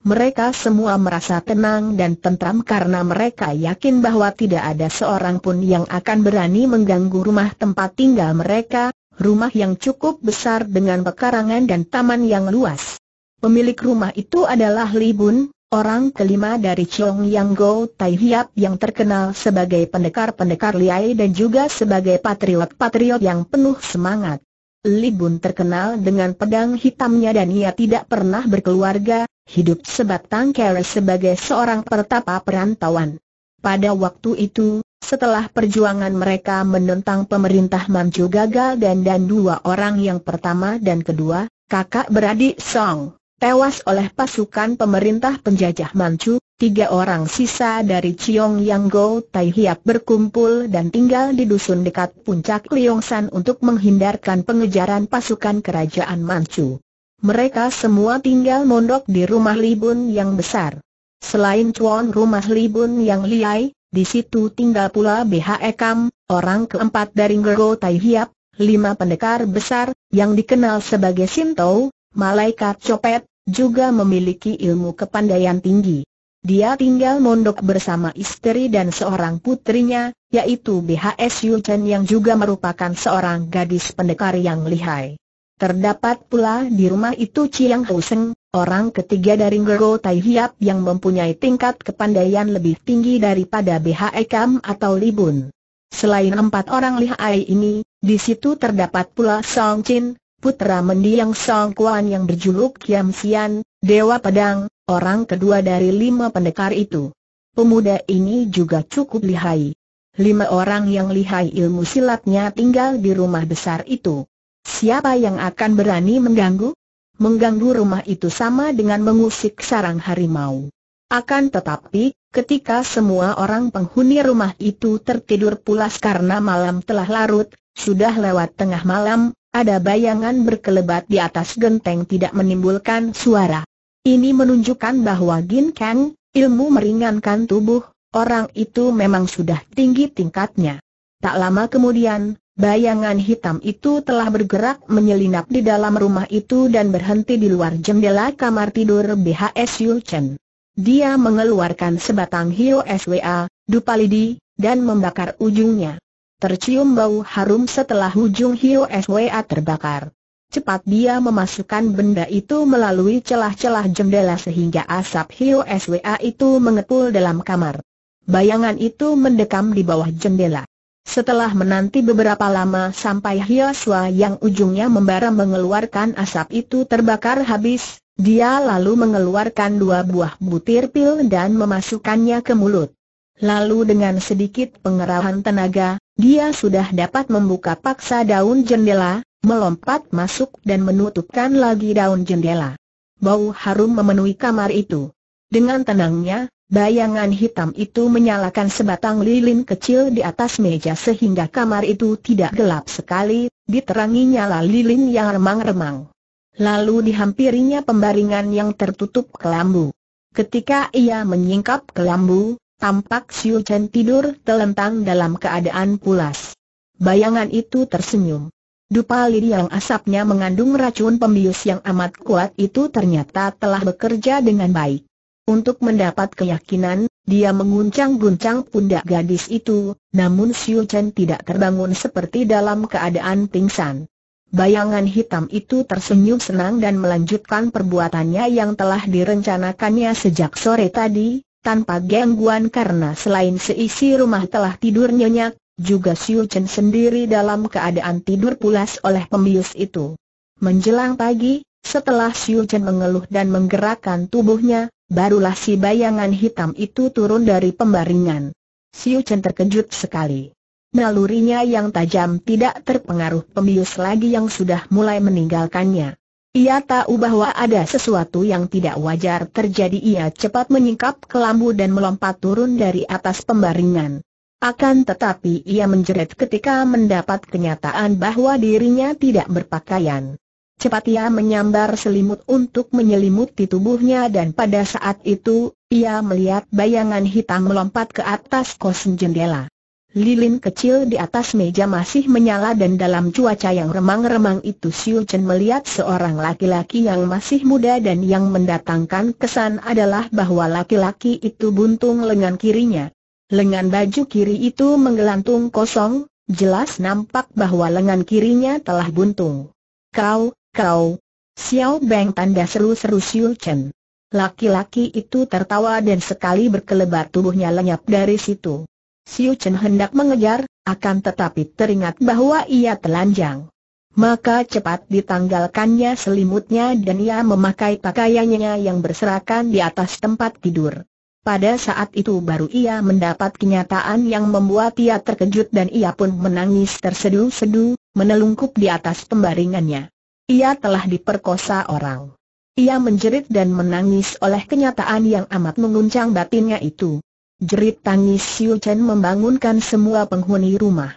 Speaker 1: Mereka semua merasa tenang dan tentram karena mereka yakin bahwa tidak ada seorang pun yang akan berani mengganggu rumah tempat tinggal mereka, rumah yang cukup besar dengan pekarangan dan taman yang luas. Pemilik rumah itu adalah Li Bun, orang kelima dari Chong Yang Go Tai Hiap yang terkenal sebagai pendekar-pendekar liai dan juga sebagai patriot-patriot yang penuh semangat. Li Bun terkenal dengan pedang hitamnya dan ia tidak pernah berkeluarga, hidup sebatang kara sebagai seorang pertapa perantauan. Pada waktu itu, setelah perjuangan mereka menentang pemerintah Manchu gagal dan dan dua orang yang pertama dan kedua, kakak beradik Song, tewas oleh pasukan pemerintah penjajah Manchu, tiga orang sisa dari Chiong Yang Go Tai Hiap berkumpul dan tinggal di dusun dekat puncak Liongsan untuk menghindarkan pengejaran pasukan kerajaan Manchu. Mereka semua tinggal mondok di rumah Libun yang besar. Selain cuan rumah Libun yang liai, di situ tinggal pula BHE Kam, orang keempat dari Gergo Tai Hiap, lima pendekar besar, yang dikenal sebagai Sintou, malaikat copet, juga memiliki ilmu kepandaian tinggi. Dia tinggal mondok bersama istri dan seorang putrinya, yaitu BHS Yu Chen yang juga merupakan seorang gadis pendekar yang lihai. Terdapat pula di rumah itu Chiang Ho Seng, orang ketiga dari Ngero Tai Hiap yang mempunyai tingkat kepandaian lebih tinggi daripada BHE Kam atau Libun. Selain empat orang lihai ini, di situ terdapat pula Song Chin, putra mendiang Song Kuan yang berjuluk Kiam Sian, Dewa Pedang, orang kedua dari lima pendekar itu. Pemuda ini juga cukup lihai. Lima orang yang lihai ilmu silatnya tinggal di rumah besar itu. Siapa yang akan berani mengganggu? Mengganggu rumah itu sama dengan mengusik sarang harimau. Akan tetapi, ketika semua orang penghuni rumah itu tertidur pulas karena malam telah larut, sudah lewat tengah malam, ada bayangan berkelebat di atas genteng tidak menimbulkan suara. Ini menunjukkan bahwa Gin Kang, ilmu meringankan tubuh, orang itu memang sudah tinggi tingkatnya. Tak lama kemudian, Bayangan hitam itu telah bergerak menyelinap di dalam rumah itu dan berhenti di luar jendela kamar tidur BHS Yulchen. Dia mengeluarkan sebatang Hio SWA, Dupalidi, dan membakar ujungnya. Tercium bau harum setelah ujung Hio SWA terbakar. Cepat dia memasukkan benda itu melalui celah-celah jendela sehingga asap Hio SWA itu mengepul dalam kamar. Bayangan itu mendekam di bawah jendela. Setelah menanti beberapa lama sampai Hiaswa yang ujungnya membara mengeluarkan asap itu terbakar habis, dia lalu mengeluarkan dua buah butir pil dan memasukkannya ke mulut. Lalu dengan sedikit pengerahan tenaga, dia sudah dapat membuka paksa daun jendela, melompat masuk dan menutupkan lagi daun jendela. Bau harum memenuhi kamar itu. Dengan tenangnya, Bayangan hitam itu menyalakan sebatang lilin kecil di atas meja sehingga kamar itu tidak gelap sekali, diterangi nyala lilin yang remang-remang. Lalu dihampirinya pembaringan yang tertutup kelambu. Ketika ia menyingkap kelambu, tampak Siu Chen tidur telentang dalam keadaan pulas. Bayangan itu tersenyum. Dupa lir yang asapnya mengandung racun pembius yang amat kuat itu ternyata telah bekerja dengan baik. Untuk mendapat keyakinan, dia menguncang-guncang pundak gadis itu, namun Xiu Chen tidak terbangun seperti dalam keadaan pingsan. Bayangan hitam itu tersenyum senang dan melanjutkan perbuatannya yang telah direncanakannya sejak sore tadi, tanpa gangguan karena selain seisi rumah telah tidur nyenyak, juga Xiu Chen sendiri dalam keadaan tidur pulas oleh pembius itu. Menjelang pagi, setelah Xiu Chen mengeluh dan menggerakkan tubuhnya, barulah si bayangan hitam itu turun dari pembaringan. Xiu Chen terkejut sekali. Nalurinya yang tajam tidak terpengaruh pembius lagi yang sudah mulai meninggalkannya. Ia tahu bahwa ada sesuatu yang tidak wajar terjadi ia cepat menyingkap kelambu dan melompat turun dari atas pembaringan. Akan tetapi ia menjerit ketika mendapat kenyataan bahwa dirinya tidak berpakaian. Cepat ia menyambar selimut untuk menyelimuti tubuhnya dan pada saat itu, ia melihat bayangan hitam melompat ke atas kosong jendela. Lilin kecil di atas meja masih menyala dan dalam cuaca yang remang-remang itu Siu Chen melihat seorang laki-laki yang masih muda dan yang mendatangkan kesan adalah bahwa laki-laki itu buntung lengan kirinya. Lengan baju kiri itu menggelantung kosong, jelas nampak bahwa lengan kirinya telah buntung. Kau, kau. Xiao Beng tanda seru-seru Xiu Chen. Laki-laki itu tertawa dan sekali berkelebat tubuhnya lenyap dari situ. Xiu Chen hendak mengejar, akan tetapi teringat bahwa ia telanjang. Maka cepat ditanggalkannya selimutnya dan ia memakai pakaiannya yang berserakan di atas tempat tidur. Pada saat itu baru ia mendapat kenyataan yang membuat ia terkejut dan ia pun menangis terseduh-seduh, menelungkup di atas pembaringannya. Ia telah diperkosa orang. Ia menjerit dan menangis oleh kenyataan yang amat menguncang batinnya itu. Jerit tangis Xiu Chen membangunkan semua penghuni rumah.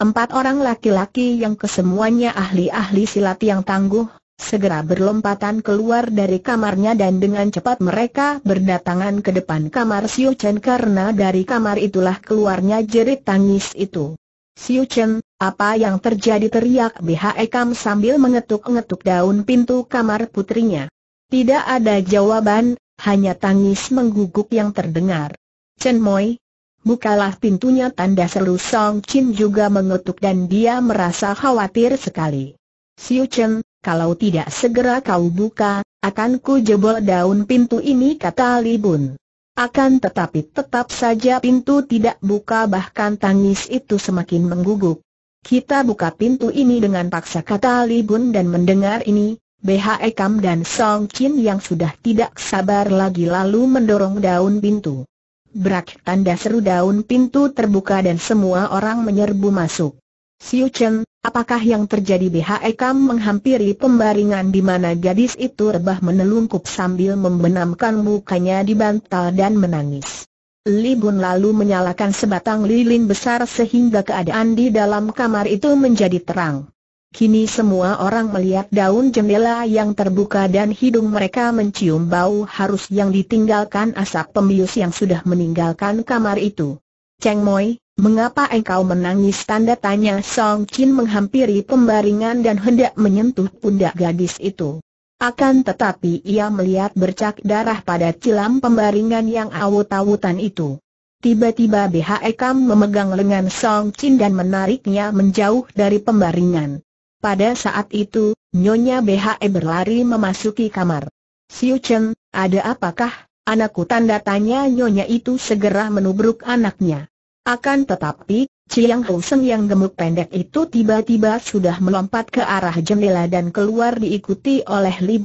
Speaker 1: Empat orang laki-laki yang kesemuanya ahli-ahli silat yang tangguh, segera berlompatan keluar dari kamarnya dan dengan cepat mereka berdatangan ke depan kamar Xiu Chen karena dari kamar itulah keluarnya jerit tangis itu. Xiu Chen, apa yang terjadi teriak BHE Kam sambil mengetuk-ngetuk daun pintu kamar putrinya. Tidak ada jawaban, hanya tangis mengguguk yang terdengar. Chen Moi, bukalah pintunya tanda seru Song Chin juga mengetuk dan dia merasa khawatir sekali. Siu Chen, kalau tidak segera kau buka, akan ku jebol daun pintu ini kata Li Bun. Akan tetapi tetap saja pintu tidak buka bahkan tangis itu semakin mengguguk. Kita buka pintu ini dengan paksa kata Li Bun dan mendengar ini, BHE Kam dan Song Qin yang sudah tidak sabar lagi lalu mendorong daun pintu. Brak tanda seru daun pintu terbuka dan semua orang menyerbu masuk. Siu Chen, apakah yang terjadi BHE Kam menghampiri pembaringan di mana gadis itu rebah menelungkup sambil membenamkan mukanya di bantal dan menangis. Li Bun lalu menyalakan sebatang lilin besar sehingga keadaan di dalam kamar itu menjadi terang. Kini semua orang melihat daun jendela yang terbuka dan hidung mereka mencium bau harus yang ditinggalkan asap pembius yang sudah meninggalkan kamar itu. Cheng Moi, Mengapa engkau menangis? Tanda tanya Song Qin menghampiri pembaringan dan hendak menyentuh pundak gadis itu. Akan tetapi ia melihat bercak darah pada cilam pembaringan yang awut-awutan itu. Tiba-tiba BHE Kam memegang lengan Song Chin dan menariknya menjauh dari pembaringan. Pada saat itu, Nyonya BHE berlari memasuki kamar. Siu Chen, ada apakah, anakku tanda tanya Nyonya itu segera menubruk anaknya. Akan tetapi, Chiang Ho Seng yang gemuk pendek itu tiba-tiba sudah melompat ke arah jendela dan keluar diikuti oleh Li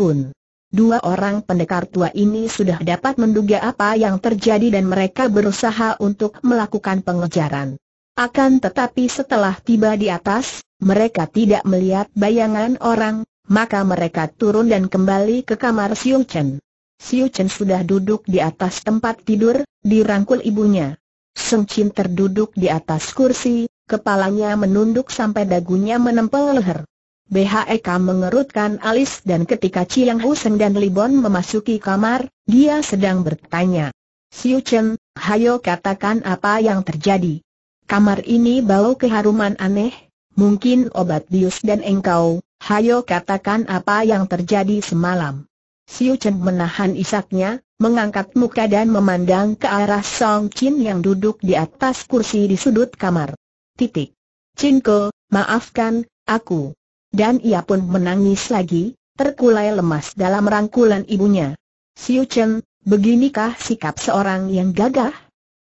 Speaker 1: Dua orang pendekar tua ini sudah dapat menduga apa yang terjadi dan mereka berusaha untuk melakukan pengejaran. Akan tetapi setelah tiba di atas, mereka tidak melihat bayangan orang, maka mereka turun dan kembali ke kamar Siu Chen. Siu Chen sudah duduk di atas tempat tidur, dirangkul ibunya. Chin terduduk di atas kursi, kepalanya menunduk sampai dagunya menempel leher. BHEK mengerutkan alis dan ketika Chiang Hu dan Libon memasuki kamar, dia sedang bertanya. Siu Chen, hayo katakan apa yang terjadi. Kamar ini bau keharuman aneh, mungkin obat bius dan engkau, hayo katakan apa yang terjadi semalam. Siu Chen menahan isaknya, mengangkat muka dan memandang ke arah Song Qin yang duduk di atas kursi di sudut kamar. Titik. Ke, maafkan, aku. Dan ia pun menangis lagi, terkulai lemas dalam rangkulan ibunya. Siu Chen, beginikah sikap seorang yang gagah?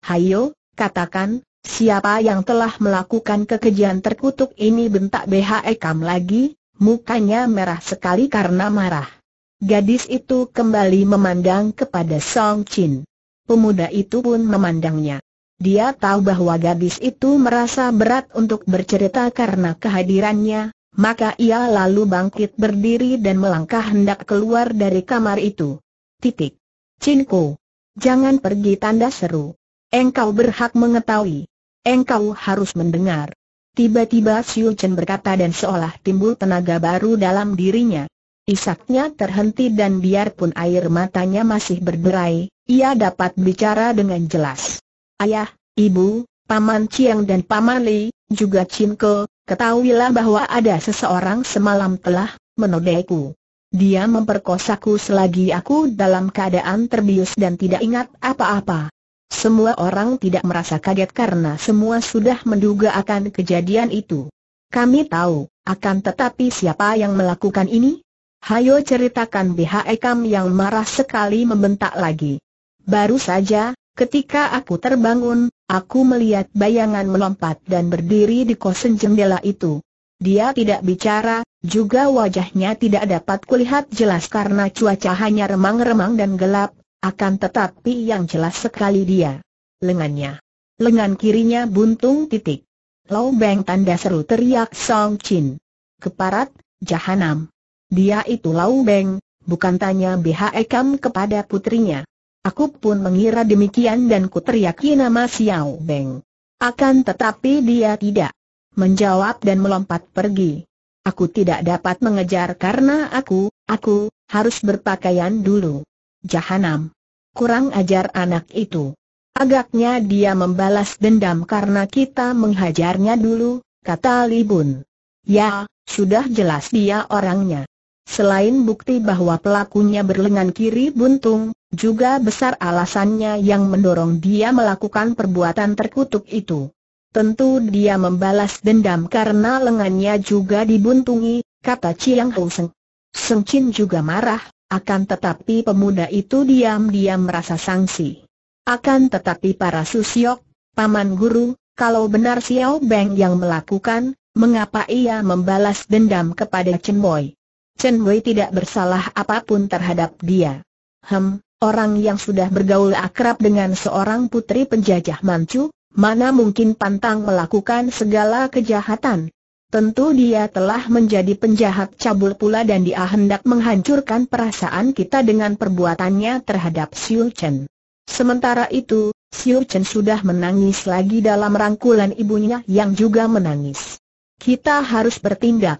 Speaker 1: Hayo, katakan, siapa yang telah melakukan kekejian terkutuk ini bentak BHE Kam lagi, mukanya merah sekali karena marah. Gadis itu kembali memandang kepada Song Chin. Pemuda itu pun memandangnya. Dia tahu bahwa gadis itu merasa berat untuk bercerita karena kehadirannya, maka ia lalu bangkit berdiri dan melangkah hendak keluar dari kamar itu. Titik. Cinku. Jangan pergi tanda seru. Engkau berhak mengetahui. Engkau harus mendengar. Tiba-tiba Siu Chen berkata dan seolah timbul tenaga baru dalam dirinya. Isaknya terhenti dan biarpun air matanya masih berderai, ia dapat bicara dengan jelas. Ayah, ibu, Paman Chiang dan Paman Li, juga Chin ketahuilah bahwa ada seseorang semalam telah menodaiku. Dia memperkosaku selagi aku dalam keadaan terbius dan tidak ingat apa-apa. Semua orang tidak merasa kaget karena semua sudah menduga akan kejadian itu. Kami tahu, akan tetapi siapa yang melakukan ini? Hayo ceritakan BHE Kam yang marah sekali membentak lagi. Baru saja, ketika aku terbangun, aku melihat bayangan melompat dan berdiri di kosen jendela itu. Dia tidak bicara, juga wajahnya tidak dapat kulihat jelas karena cuaca hanya remang-remang dan gelap, akan tetapi yang jelas sekali dia. Lengannya. Lengan kirinya buntung titik. Lau Beng tanda seru teriak Song Chin. Keparat, jahanam. Dia itu Lau Beng, bukan tanya BHE Kam kepada putrinya. Aku pun mengira demikian dan ku teriaki nama Xiao Beng. Akan tetapi dia tidak menjawab dan melompat pergi. Aku tidak dapat mengejar karena aku, aku, harus berpakaian dulu. Jahanam. Kurang ajar anak itu. Agaknya dia membalas dendam karena kita menghajarnya dulu, kata Libun. Ya, sudah jelas dia orangnya. Selain bukti bahwa pelakunya berlengan kiri buntung, juga besar alasannya yang mendorong dia melakukan perbuatan terkutuk itu. Tentu dia membalas dendam karena lengannya juga dibuntungi, kata Chiang Hou Seng. Seng Chin juga marah, akan tetapi pemuda itu diam-diam merasa sangsi. Akan tetapi para susiok, paman guru, kalau benar Xiao Beng yang melakukan, mengapa ia membalas dendam kepada Chen Boy? Chen Wei tidak bersalah apapun terhadap dia. Hem, orang yang sudah bergaul akrab dengan seorang putri penjajah Manchu, mana mungkin pantang melakukan segala kejahatan. Tentu dia telah menjadi penjahat cabul pula dan dia hendak menghancurkan perasaan kita dengan perbuatannya terhadap Xiu Chen. Sementara itu, Xiu Chen sudah menangis lagi dalam rangkulan ibunya yang juga menangis. Kita harus bertindak.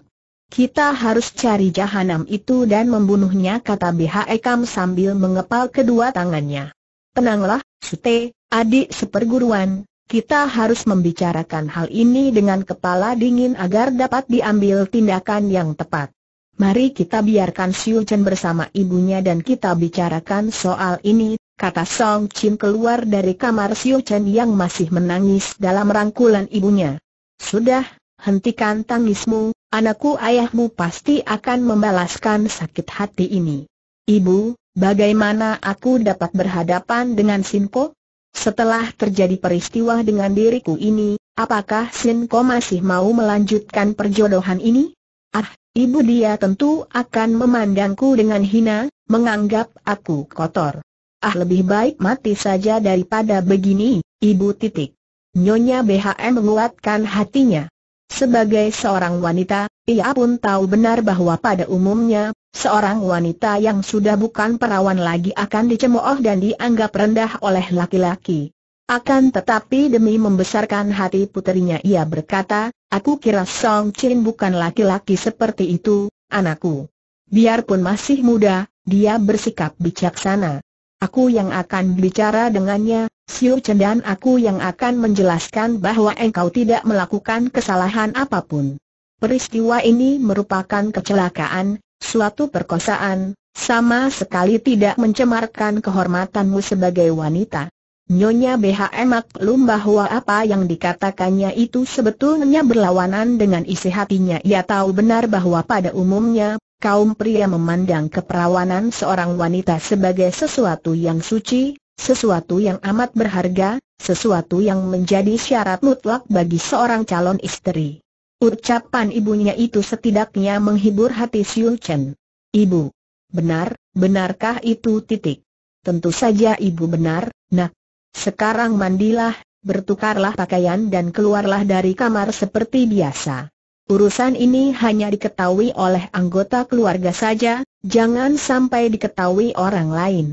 Speaker 1: Kita harus cari jahanam itu dan membunuhnya kata BHE Kam sambil mengepal kedua tangannya. Tenanglah, Sute, adik seperguruan, kita harus membicarakan hal ini dengan kepala dingin agar dapat diambil tindakan yang tepat. Mari kita biarkan Siu Chen bersama ibunya dan kita bicarakan soal ini, kata Song Chin keluar dari kamar Siu Chen yang masih menangis dalam rangkulan ibunya. Sudah, hentikan tangismu, Anakku ayahmu pasti akan membalaskan sakit hati ini. Ibu, bagaimana aku dapat berhadapan dengan Sinko? Setelah terjadi peristiwa dengan diriku ini, apakah Sinko masih mau melanjutkan perjodohan ini? Ah, ibu dia tentu akan memandangku dengan hina, menganggap aku kotor. Ah lebih baik mati saja daripada begini, ibu titik. Nyonya BHM menguatkan hatinya. Sebagai seorang wanita, ia pun tahu benar bahwa pada umumnya, seorang wanita yang sudah bukan perawan lagi akan dicemooh dan dianggap rendah oleh laki-laki. Akan tetapi demi membesarkan hati putrinya, ia berkata, aku kira Song Chin bukan laki-laki seperti itu, anakku. Biarpun masih muda, dia bersikap bijaksana. Aku yang akan bicara dengannya, Siu Chen dan aku yang akan menjelaskan bahwa engkau tidak melakukan kesalahan apapun. Peristiwa ini merupakan kecelakaan, suatu perkosaan, sama sekali tidak mencemarkan kehormatanmu sebagai wanita. Nyonya BHM maklum bahwa apa yang dikatakannya itu sebetulnya berlawanan dengan isi hatinya. Ia tahu benar bahwa pada umumnya, kaum pria memandang keperawanan seorang wanita sebagai sesuatu yang suci, sesuatu yang amat berharga, sesuatu yang menjadi syarat mutlak bagi seorang calon istri. Ucapan ibunya itu setidaknya menghibur hati Siul Chen. Ibu, benar, benarkah itu titik? Tentu saja ibu benar, nak. Sekarang mandilah, bertukarlah pakaian dan keluarlah dari kamar seperti biasa. Urusan ini hanya diketahui oleh anggota keluarga saja, jangan sampai diketahui orang lain.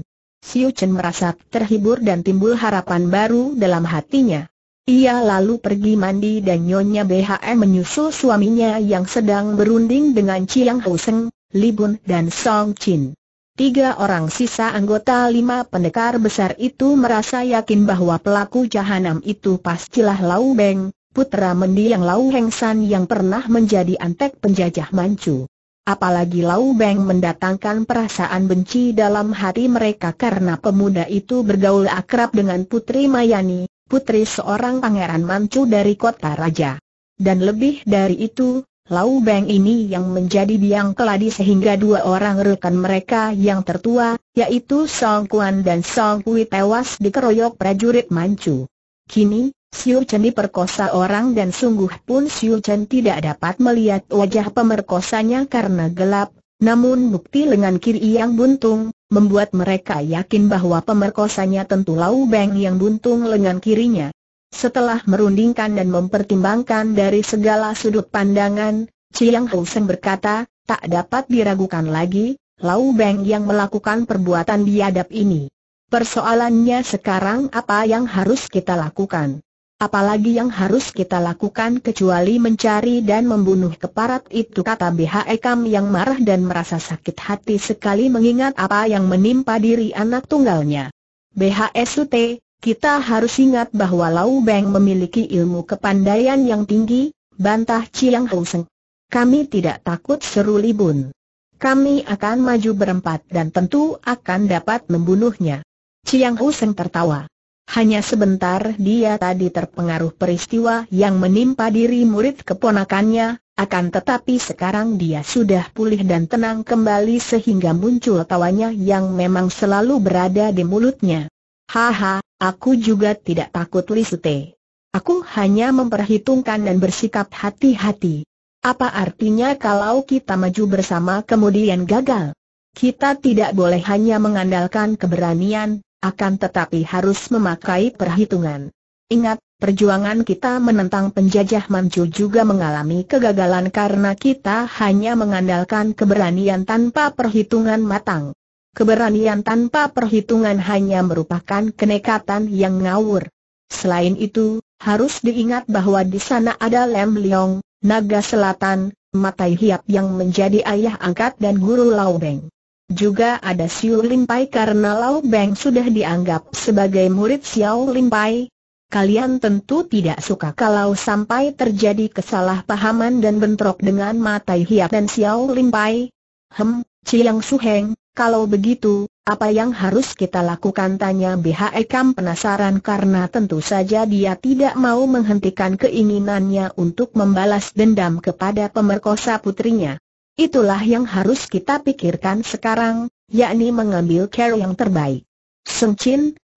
Speaker 1: Siu Chen merasa terhibur dan timbul harapan baru dalam hatinya. Ia lalu pergi mandi dan Nyonya BHM menyusul suaminya yang sedang berunding dengan Chiang Hou Seng, Li dan Song Chin. Tiga orang sisa anggota lima pendekar besar itu merasa yakin bahwa pelaku jahanam itu pastilah Lau Beng, putra mendiang Lau Heng San yang pernah menjadi antek penjajah Manchu. Apalagi Lau Beng mendatangkan perasaan benci dalam hati mereka karena pemuda itu bergaul akrab dengan Putri Mayani, putri seorang pangeran Manchu dari kota raja. Dan lebih dari itu, Lau Beng ini yang menjadi biang keladi sehingga dua orang rekan mereka yang tertua, yaitu Song Kuan dan Song Kui tewas dikeroyok prajurit Manchu. Kini, Siu Chen diperkosa orang dan sungguh pun Siu Chen tidak dapat melihat wajah pemerkosanya karena gelap, namun bukti lengan kiri yang buntung, membuat mereka yakin bahwa pemerkosanya tentu Lau Beng yang buntung lengan kirinya. Setelah merundingkan dan mempertimbangkan dari segala sudut pandangan, Chiang Hou Seng berkata, tak dapat diragukan lagi, Lau Beng yang melakukan perbuatan biadab ini. Persoalannya sekarang apa yang harus kita lakukan? Apalagi yang harus kita lakukan kecuali mencari dan membunuh keparat itu kata BHE Kam yang marah dan merasa sakit hati sekali mengingat apa yang menimpa diri anak tunggalnya. BHE Sute, kita harus ingat bahwa Lau Beng memiliki ilmu kepandaian yang tinggi, bantah Chiang Hou Seng. Kami tidak takut seru libun. Kami akan maju berempat dan tentu akan dapat membunuhnya. Chiang Hou Seng tertawa. Hanya sebentar dia tadi terpengaruh peristiwa yang menimpa diri murid keponakannya, akan tetapi sekarang dia sudah pulih dan tenang kembali sehingga muncul tawanya yang memang selalu berada di mulutnya. Haha, aku juga tidak takut Lisute. Aku hanya memperhitungkan dan bersikap hati-hati. Apa artinya kalau kita maju bersama kemudian gagal? Kita tidak boleh hanya mengandalkan keberanian, akan tetapi harus memakai perhitungan. Ingat, perjuangan kita menentang penjajah Manchu juga mengalami kegagalan karena kita hanya mengandalkan keberanian tanpa perhitungan matang. Keberanian tanpa perhitungan hanya merupakan kenekatan yang ngawur. Selain itu, harus diingat bahwa di sana ada Lem Leong, naga selatan, matai hiap yang menjadi ayah angkat dan guru Laubeng. Juga ada Xiao Limpai karena Lau Beng sudah dianggap sebagai murid Xiao Limpai. Kalian tentu tidak suka kalau sampai terjadi kesalahpahaman dan bentrok dengan Matai Hiap dan Xiao Limpai. Hem, Chiang Suheng, kalau begitu, apa yang harus kita lakukan? Tanya BHE Kam penasaran karena tentu saja dia tidak mau menghentikan keinginannya untuk membalas dendam kepada pemerkosa putrinya. Itulah yang harus kita pikirkan sekarang, yakni mengambil care yang terbaik. Seng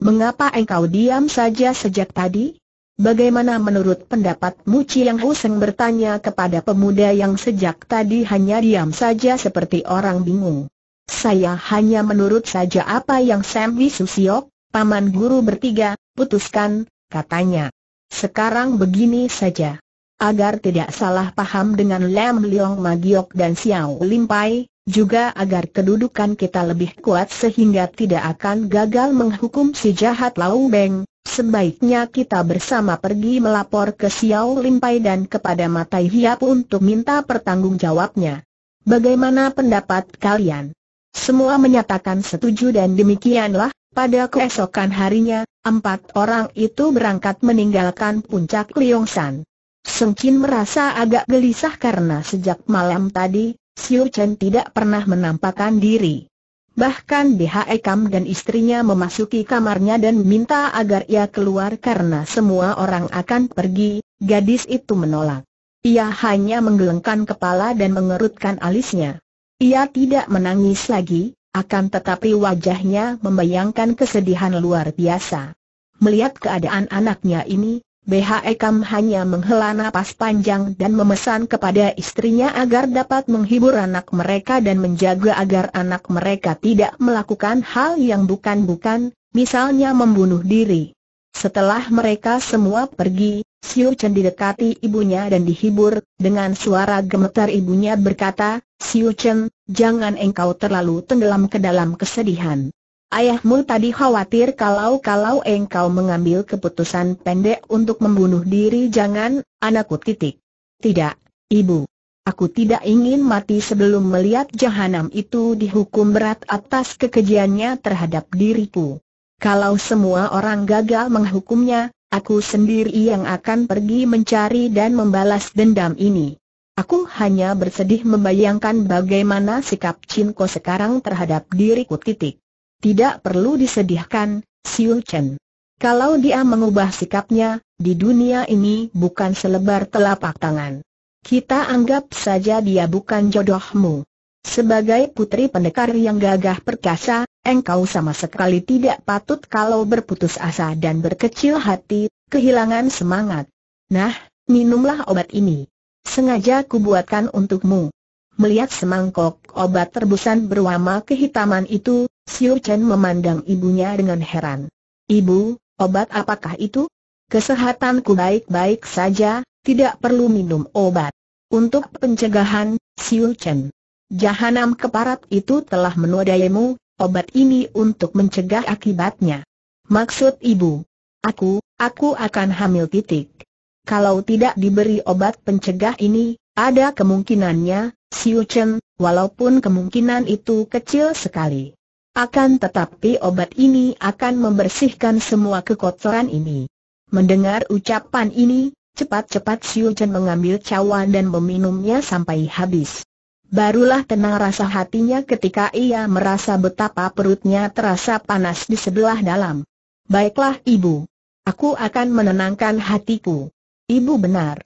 Speaker 1: mengapa engkau diam saja sejak tadi? Bagaimana menurut pendapatmu Chiang yang bertanya kepada pemuda yang sejak tadi hanya diam saja seperti orang bingung. Saya hanya menurut saja apa yang Sam Wisusiok, paman guru bertiga, putuskan, katanya. Sekarang begini saja agar tidak salah paham dengan Lam Leong Magiok dan Xiao Limpai, juga agar kedudukan kita lebih kuat sehingga tidak akan gagal menghukum si jahat Lau Beng, sebaiknya kita bersama pergi melapor ke Xiao Limpai dan kepada Matai Hiap untuk minta pertanggungjawabnya. Bagaimana pendapat kalian? Semua menyatakan setuju dan demikianlah, pada keesokan harinya, empat orang itu berangkat meninggalkan puncak Liongsan. Sengkin merasa agak gelisah karena sejak malam tadi, Siu Chen tidak pernah menampakkan diri. Bahkan DHE Kam dan istrinya memasuki kamarnya dan minta agar ia keluar karena semua orang akan pergi, gadis itu menolak. Ia hanya menggelengkan kepala dan mengerutkan alisnya. Ia tidak menangis lagi, akan tetapi wajahnya membayangkan kesedihan luar biasa. Melihat keadaan anaknya ini, BHE Kam hanya menghela napas panjang dan memesan kepada istrinya agar dapat menghibur anak mereka dan menjaga agar anak mereka tidak melakukan hal yang bukan-bukan, misalnya membunuh diri. Setelah mereka semua pergi, Siu Chen didekati ibunya dan dihibur, dengan suara gemetar ibunya berkata, Siu Chen, jangan engkau terlalu tenggelam ke dalam kesedihan. Ayahmu tadi khawatir kalau-kalau engkau mengambil keputusan pendek untuk membunuh diri jangan, anakku titik. Tidak, ibu. Aku tidak ingin mati sebelum melihat jahanam itu dihukum berat atas kekejiannya terhadap diriku. Kalau semua orang gagal menghukumnya, aku sendiri yang akan pergi mencari dan membalas dendam ini. Aku hanya bersedih membayangkan bagaimana sikap Cinko sekarang terhadap diriku titik. Tidak perlu disedihkan, Siu Chen. Kalau dia mengubah sikapnya, di dunia ini bukan selebar telapak tangan. Kita anggap saja dia bukan jodohmu. Sebagai putri pendekar yang gagah perkasa, engkau sama sekali tidak patut kalau berputus asa dan berkecil hati, kehilangan semangat. Nah, minumlah obat ini. Sengaja kubuatkan untukmu. Melihat semangkok obat terbusan berwarna kehitaman itu, Xiu Chen memandang ibunya dengan heran. Ibu, obat apakah itu? Kesehatanku baik-baik saja, tidak perlu minum obat. Untuk pencegahan, Xiu Chen. Jahanam keparat itu telah menodaimu, obat ini untuk mencegah akibatnya. Maksud ibu, aku, aku akan hamil titik. Kalau tidak diberi obat pencegah ini, ada kemungkinannya, Xiu Chen, walaupun kemungkinan itu kecil sekali. Akan tetapi obat ini akan membersihkan semua kekotoran ini. Mendengar ucapan ini, cepat-cepat Siu Chen mengambil cawan dan meminumnya sampai habis. Barulah tenang rasa hatinya ketika ia merasa betapa perutnya terasa panas di sebelah dalam. Baiklah ibu. Aku akan menenangkan hatiku. Ibu benar.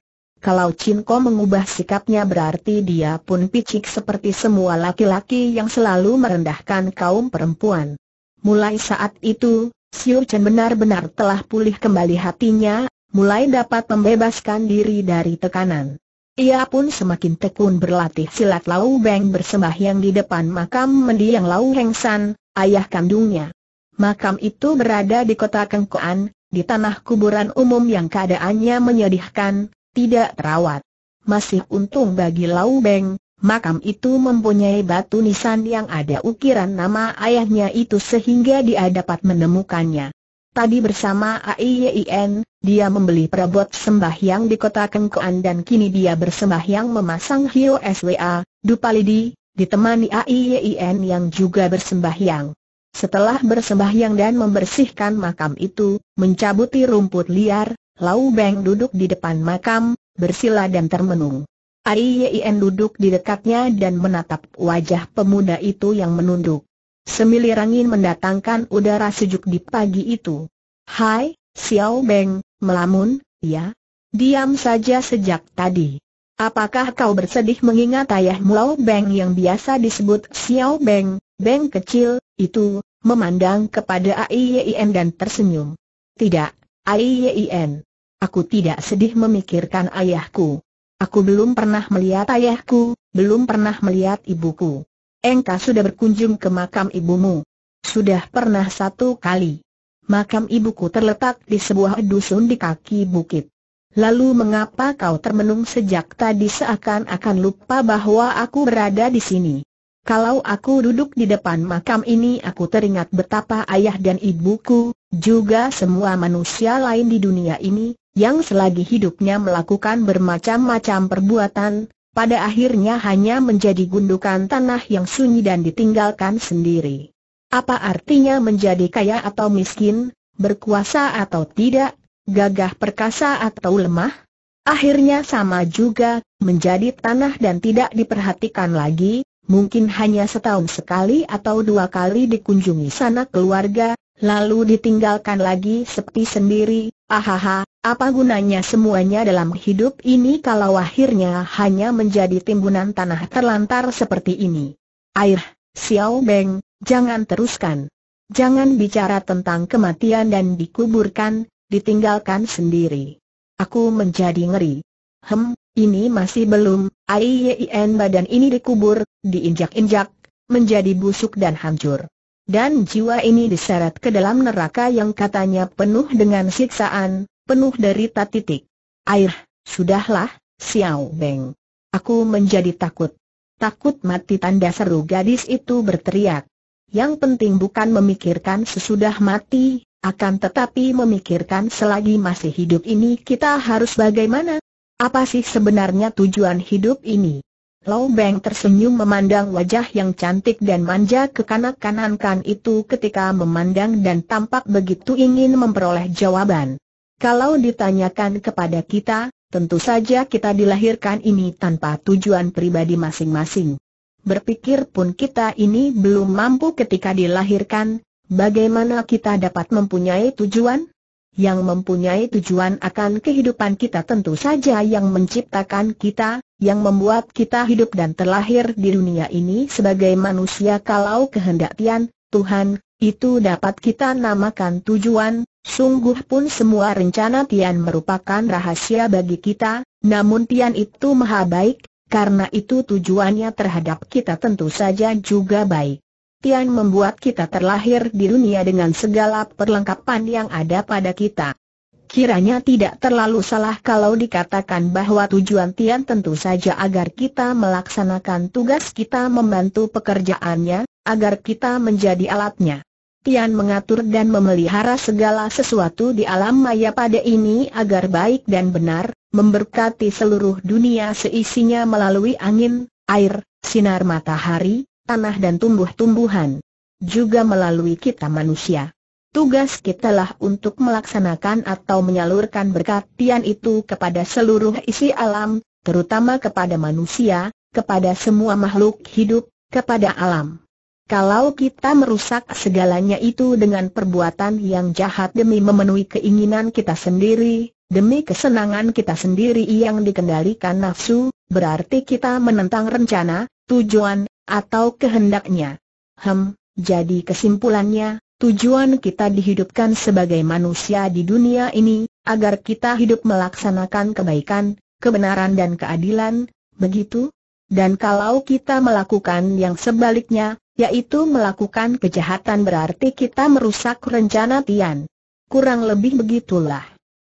Speaker 1: Kalau Cinko mengubah sikapnya berarti dia pun picik seperti semua laki-laki yang selalu merendahkan kaum perempuan. Mulai saat itu, Siu Chen benar-benar telah pulih kembali hatinya, mulai dapat membebaskan diri dari tekanan. Ia pun semakin tekun berlatih silat Lau Beng yang di depan makam mendiang Lau Heng San, ayah kandungnya. Makam itu berada di kota Kengkoan, di tanah kuburan umum yang keadaannya menyedihkan, tidak terawat. Masih untung bagi Lau Beng, makam itu mempunyai batu nisan yang ada ukiran nama ayahnya itu sehingga dia dapat menemukannya. Tadi bersama AIYIN, dia membeli perabot sembahyang di kota Kengkoan dan kini dia bersembahyang memasang Hio SWA, Dupalidi, ditemani AIYIN yang juga bersembahyang. Setelah bersembahyang dan membersihkan makam itu, mencabuti rumput liar, Lau Beng duduk di depan makam, bersila dan termenung. Ai Yien duduk di dekatnya dan menatap wajah pemuda itu yang menunduk. Semilir angin mendatangkan udara sejuk di pagi itu. Hai, Xiao Beng, melamun, ya? Diam saja sejak tadi. Apakah kau bersedih mengingat ayahmu Lau Beng yang biasa disebut Xiao Beng, Beng kecil, itu, memandang kepada Ai Yien dan tersenyum? Tidak, Aiyien. Aku tidak sedih memikirkan ayahku. Aku belum pernah melihat ayahku, belum pernah melihat ibuku. Engkau sudah berkunjung ke makam ibumu. Sudah pernah satu kali. Makam ibuku terletak di sebuah dusun di kaki bukit. Lalu mengapa kau termenung sejak tadi seakan-akan lupa bahwa aku berada di sini? Kalau aku duduk di depan makam ini aku teringat betapa ayah dan ibuku, juga semua manusia lain di dunia ini, yang selagi hidupnya melakukan bermacam-macam perbuatan, pada akhirnya hanya menjadi gundukan tanah yang sunyi dan ditinggalkan sendiri. Apa artinya menjadi kaya atau miskin, berkuasa atau tidak, gagah perkasa atau lemah? Akhirnya sama juga, menjadi tanah dan tidak diperhatikan lagi, mungkin hanya setahun sekali atau dua kali dikunjungi sana keluarga, Lalu ditinggalkan lagi sepi sendiri, ahaha, apa gunanya semuanya dalam hidup ini kalau akhirnya hanya menjadi timbunan tanah terlantar seperti ini. Air, Xiao Beng, jangan teruskan. Jangan bicara tentang kematian dan dikuburkan, ditinggalkan sendiri. Aku menjadi ngeri. Hem, ini masih belum, AIYIN badan ini dikubur, diinjak-injak, menjadi busuk dan hancur dan jiwa ini diseret ke dalam neraka yang katanya penuh dengan siksaan, penuh derita titik. Air, sudahlah, Xiao Beng. Aku menjadi takut. Takut mati tanda seru gadis itu berteriak. Yang penting bukan memikirkan sesudah mati, akan tetapi memikirkan selagi masih hidup ini kita harus bagaimana? Apa sih sebenarnya tujuan hidup ini? Lau Beng tersenyum memandang wajah yang cantik dan manja ke kanak kanakan itu ketika memandang dan tampak begitu ingin memperoleh jawaban. Kalau ditanyakan kepada kita, tentu saja kita dilahirkan ini tanpa tujuan pribadi masing-masing. Berpikir pun kita ini belum mampu ketika dilahirkan, bagaimana kita dapat mempunyai tujuan? yang mempunyai tujuan akan kehidupan kita tentu saja yang menciptakan kita, yang membuat kita hidup dan terlahir di dunia ini sebagai manusia kalau kehendak Tian Tuhan, itu dapat kita namakan tujuan, sungguh pun semua rencana Tian merupakan rahasia bagi kita, namun Tian itu maha baik, karena itu tujuannya terhadap kita tentu saja juga baik. Tian membuat kita terlahir di dunia dengan segala perlengkapan yang ada pada kita. Kiranya tidak terlalu salah kalau dikatakan bahwa tujuan Tian tentu saja agar kita melaksanakan tugas kita membantu pekerjaannya, agar kita menjadi alatnya. Tian mengatur dan memelihara segala sesuatu di alam maya pada ini agar baik dan benar, memberkati seluruh dunia seisinya melalui angin, air, sinar matahari, tanah dan tumbuh-tumbuhan. Juga melalui kita manusia. Tugas kita lah untuk melaksanakan atau menyalurkan berkat Tian itu kepada seluruh isi alam, terutama kepada manusia, kepada semua makhluk hidup, kepada alam. Kalau kita merusak segalanya itu dengan perbuatan yang jahat demi memenuhi keinginan kita sendiri, demi kesenangan kita sendiri yang dikendalikan nafsu, berarti kita menentang rencana, tujuan, atau kehendaknya. Hem, jadi kesimpulannya, tujuan kita dihidupkan sebagai manusia di dunia ini, agar kita hidup melaksanakan kebaikan, kebenaran dan keadilan, begitu? Dan kalau kita melakukan yang sebaliknya, yaitu melakukan kejahatan berarti kita merusak rencana Tian. Kurang lebih begitulah.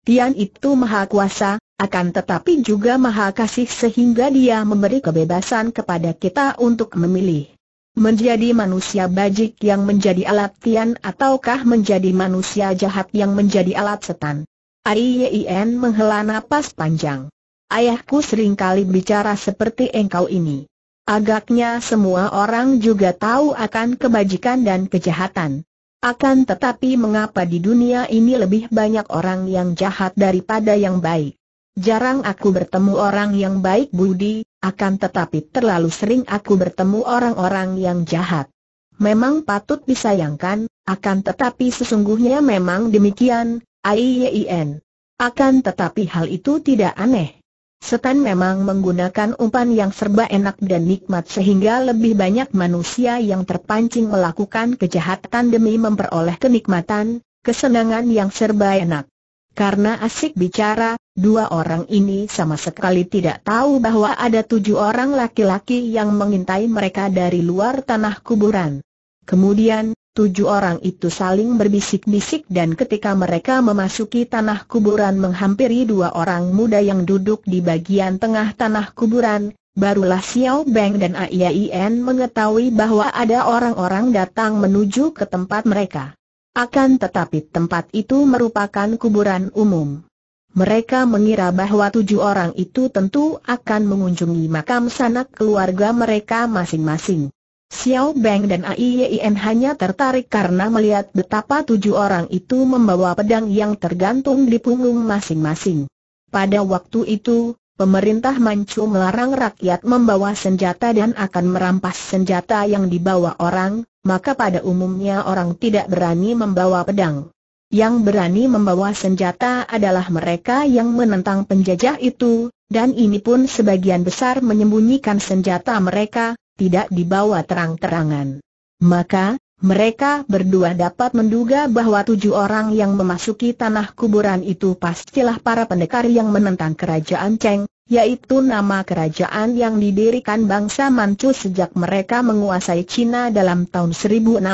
Speaker 1: Tian itu maha kuasa, akan tetapi juga maha kasih sehingga dia memberi kebebasan kepada kita untuk memilih. Menjadi manusia bajik yang menjadi alat Tian ataukah menjadi manusia jahat yang menjadi alat setan. Arien menghela napas panjang. Ayahku seringkali bicara seperti engkau ini. Agaknya semua orang juga tahu akan kebajikan dan kejahatan. Akan tetapi mengapa di dunia ini lebih banyak orang yang jahat daripada yang baik? Jarang aku bertemu orang yang baik budi, akan tetapi terlalu sering aku bertemu orang-orang yang jahat. Memang patut disayangkan, akan tetapi sesungguhnya memang demikian, AIYIN. Akan tetapi hal itu tidak aneh. Setan memang menggunakan umpan yang serba enak dan nikmat sehingga lebih banyak manusia yang terpancing melakukan kejahatan demi memperoleh kenikmatan, kesenangan yang serba enak. Karena asik bicara, dua orang ini sama sekali tidak tahu bahwa ada tujuh orang laki-laki yang mengintai mereka dari luar tanah kuburan. Kemudian, Tujuh orang itu saling berbisik-bisik dan ketika mereka memasuki tanah kuburan menghampiri dua orang muda yang duduk di bagian tengah tanah kuburan, barulah Xiao Beng dan Aiyaien mengetahui bahwa ada orang-orang datang menuju ke tempat mereka. Akan tetapi tempat itu merupakan kuburan umum. Mereka mengira bahwa tujuh orang itu tentu akan mengunjungi makam sanak keluarga mereka masing-masing. Xiao Beng dan Aiyim hanya tertarik karena melihat betapa tujuh orang itu membawa pedang yang tergantung di punggung masing-masing. Pada waktu itu, pemerintah Manchu melarang rakyat membawa senjata dan akan merampas senjata yang dibawa orang, maka pada umumnya orang tidak berani membawa pedang. Yang berani membawa senjata adalah mereka yang menentang penjajah itu, dan ini pun sebagian besar menyembunyikan senjata mereka, tidak dibawa terang-terangan. Maka, mereka berdua dapat menduga bahwa tujuh orang yang memasuki tanah kuburan itu pastilah para pendekar yang menentang kerajaan Cheng, yaitu nama kerajaan yang didirikan bangsa Manchu sejak mereka menguasai Cina dalam tahun 1645.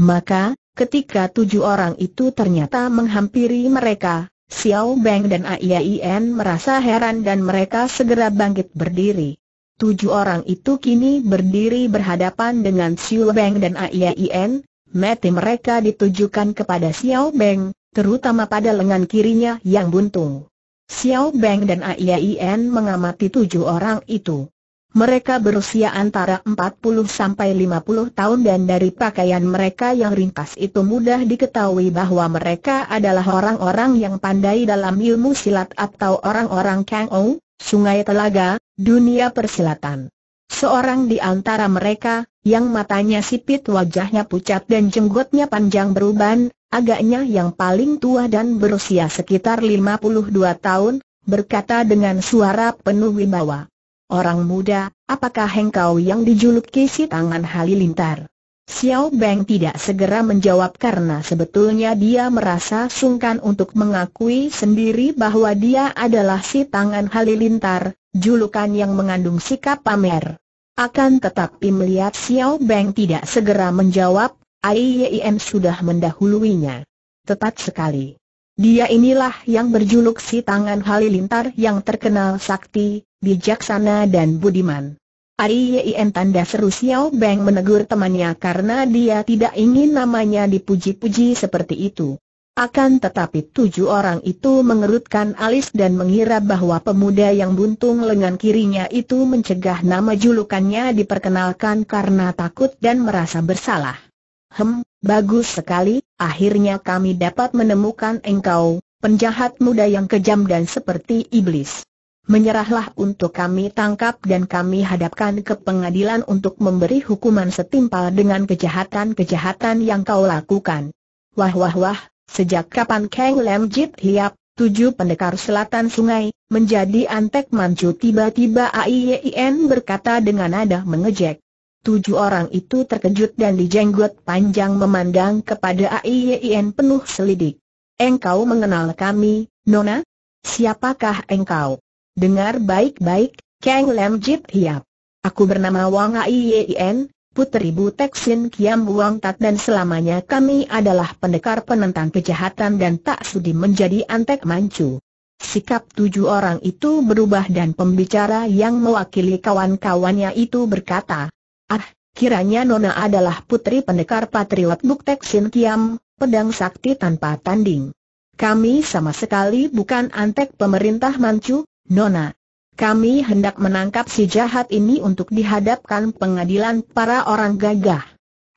Speaker 1: Maka, ketika tujuh orang itu ternyata menghampiri mereka, Xiao Beng dan Aiyin merasa heran dan mereka segera bangkit berdiri. Tujuh orang itu kini berdiri berhadapan dengan Xiao Beng dan Aiyien, mati mereka ditujukan kepada Xiao Beng, terutama pada lengan kirinya yang buntung. Xiao Beng dan Aiyien mengamati tujuh orang itu. Mereka berusia antara 40 sampai 50 tahun dan dari pakaian mereka yang ringkas itu mudah diketahui bahwa mereka adalah orang-orang yang pandai dalam ilmu silat atau orang-orang Kang sungai telaga, dunia persilatan. Seorang di antara mereka, yang matanya sipit wajahnya pucat dan jenggotnya panjang beruban, agaknya yang paling tua dan berusia sekitar 52 tahun, berkata dengan suara penuh wibawa. Orang muda, apakah engkau yang dijuluki si tangan halilintar? Xiao Beng tidak segera menjawab karena sebetulnya dia merasa sungkan untuk mengakui sendiri bahwa dia adalah si tangan halilintar, julukan yang mengandung sikap pamer. Akan tetapi melihat Xiao Beng tidak segera menjawab, Aiyim sudah mendahuluinya. Tepat sekali. Dia inilah yang berjuluk si tangan halilintar yang terkenal sakti, bijaksana dan budiman. Aiyem tanda seru Xiao Beng menegur temannya karena dia tidak ingin namanya dipuji-puji seperti itu. Akan tetapi tujuh orang itu mengerutkan alis dan mengira bahwa pemuda yang buntung lengan kirinya itu mencegah nama julukannya diperkenalkan karena takut dan merasa bersalah. Hem, bagus sekali, akhirnya kami dapat menemukan engkau, penjahat muda yang kejam dan seperti iblis menyerahlah untuk kami tangkap dan kami hadapkan ke pengadilan untuk memberi hukuman setimpal dengan kejahatan-kejahatan yang kau lakukan. Wah wah wah, sejak kapan Kang Lam Jit Hiap, tujuh pendekar selatan sungai, menjadi antek mancu tiba-tiba AIYIN berkata dengan nada mengejek. Tujuh orang itu terkejut dan dijenggot panjang memandang kepada AIYIN penuh selidik. Engkau mengenal kami, Nona? Siapakah engkau? Dengar baik-baik, Kang Lam Jip Hiap. Aku bernama Wang Aiyen, puteri Butek Sin Kiam Wang Tat dan selamanya kami adalah pendekar penentang kejahatan dan tak sudi menjadi antek mancu. Sikap tujuh orang itu berubah dan pembicara yang mewakili kawan-kawannya itu berkata, Ah, kiranya Nona adalah putri pendekar patriot Buktek Sin Kiam, pedang sakti tanpa tanding. Kami sama sekali bukan antek pemerintah mancu, Nona. Kami hendak menangkap si jahat ini untuk dihadapkan pengadilan para orang gagah.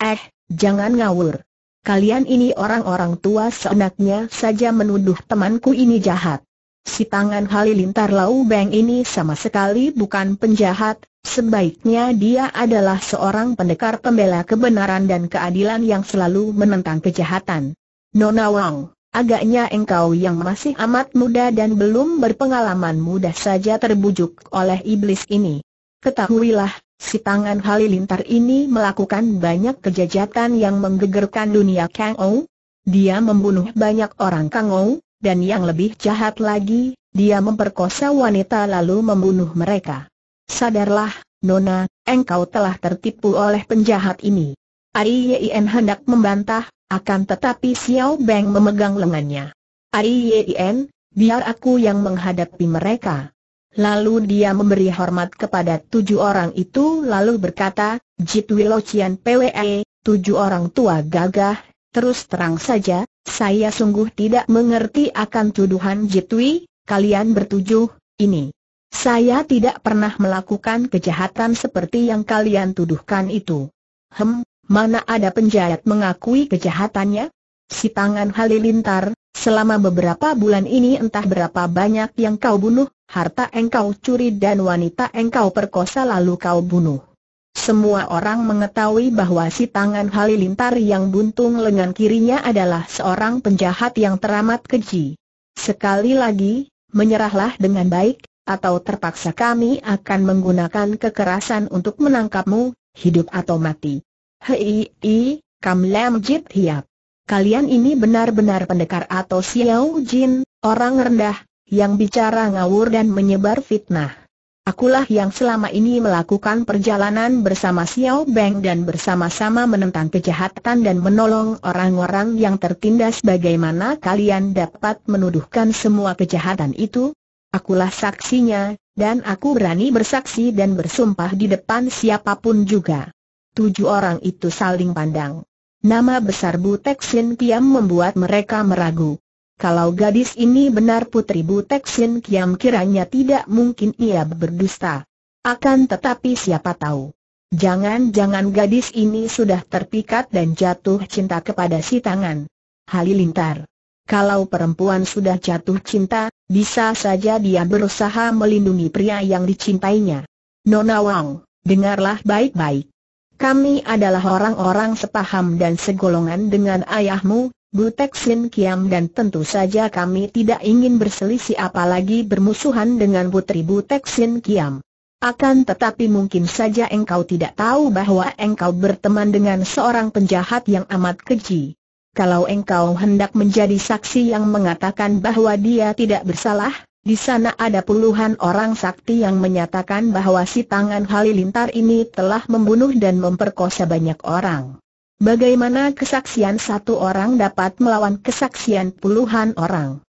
Speaker 1: Eh, jangan ngawur. Kalian ini orang-orang tua seenaknya saja menuduh temanku ini jahat. Si tangan halilintar Lau Beng ini sama sekali bukan penjahat, sebaiknya dia adalah seorang pendekar pembela kebenaran dan keadilan yang selalu menentang kejahatan. Nona Wang Agaknya engkau yang masih amat muda dan belum berpengalaman mudah saja terbujuk oleh iblis ini. Ketahuilah, si tangan halilintar ini melakukan banyak kejahatan yang menggegerkan dunia Kang Ou. Dia membunuh banyak orang Kang Ou, dan yang lebih jahat lagi, dia memperkosa wanita lalu membunuh mereka. Sadarlah, Nona, engkau telah tertipu oleh penjahat ini. Ai Yien e hendak membantah, akan tetapi Xiao Beng memegang lengannya. Ai Yien, e biar aku yang menghadapi mereka. Lalu dia memberi hormat kepada tujuh orang itu lalu berkata, Jit Wilocian PWE, tujuh orang tua gagah, terus terang saja, saya sungguh tidak mengerti akan tuduhan Jitwi, kalian bertujuh, ini. Saya tidak pernah melakukan kejahatan seperti yang kalian tuduhkan itu. Hem, Mana ada penjahat mengakui kejahatannya? Si tangan halilintar, selama beberapa bulan ini entah berapa banyak yang kau bunuh, harta engkau curi dan wanita engkau perkosa lalu kau bunuh. Semua orang mengetahui bahwa si tangan halilintar yang buntung lengan kirinya adalah seorang penjahat yang teramat keji. Sekali lagi, menyerahlah dengan baik, atau terpaksa kami akan menggunakan kekerasan untuk menangkapmu, hidup atau mati. Hei, i, kam lam jit hiap. Kalian ini benar-benar pendekar atau Xiao Jin, orang rendah, yang bicara ngawur dan menyebar fitnah. Akulah yang selama ini melakukan perjalanan bersama Xiao Beng dan bersama-sama menentang kejahatan dan menolong orang-orang yang tertindas bagaimana kalian dapat menuduhkan semua kejahatan itu? Akulah saksinya, dan aku berani bersaksi dan bersumpah di depan siapapun juga tujuh orang itu saling pandang. Nama besar Butek Sin Kiam membuat mereka meragu. Kalau gadis ini benar putri Butek Sin Kiam kiranya tidak mungkin ia berdusta. Akan tetapi siapa tahu. Jangan-jangan gadis ini sudah terpikat dan jatuh cinta kepada si tangan. Halilintar. Kalau perempuan sudah jatuh cinta, bisa saja dia berusaha melindungi pria yang dicintainya. Nona Wang, dengarlah baik-baik. Kami adalah orang-orang sepaham dan segolongan dengan ayahmu, Butek Sin Kiam dan tentu saja kami tidak ingin berselisih apalagi bermusuhan dengan putri Butek Sin Kiam. Akan tetapi mungkin saja engkau tidak tahu bahwa engkau berteman dengan seorang penjahat yang amat keji. Kalau engkau hendak menjadi saksi yang mengatakan bahwa dia tidak bersalah, di sana ada puluhan orang sakti yang menyatakan bahwa si tangan halilintar ini telah membunuh dan memperkosa banyak orang. Bagaimana kesaksian satu orang dapat melawan kesaksian puluhan orang?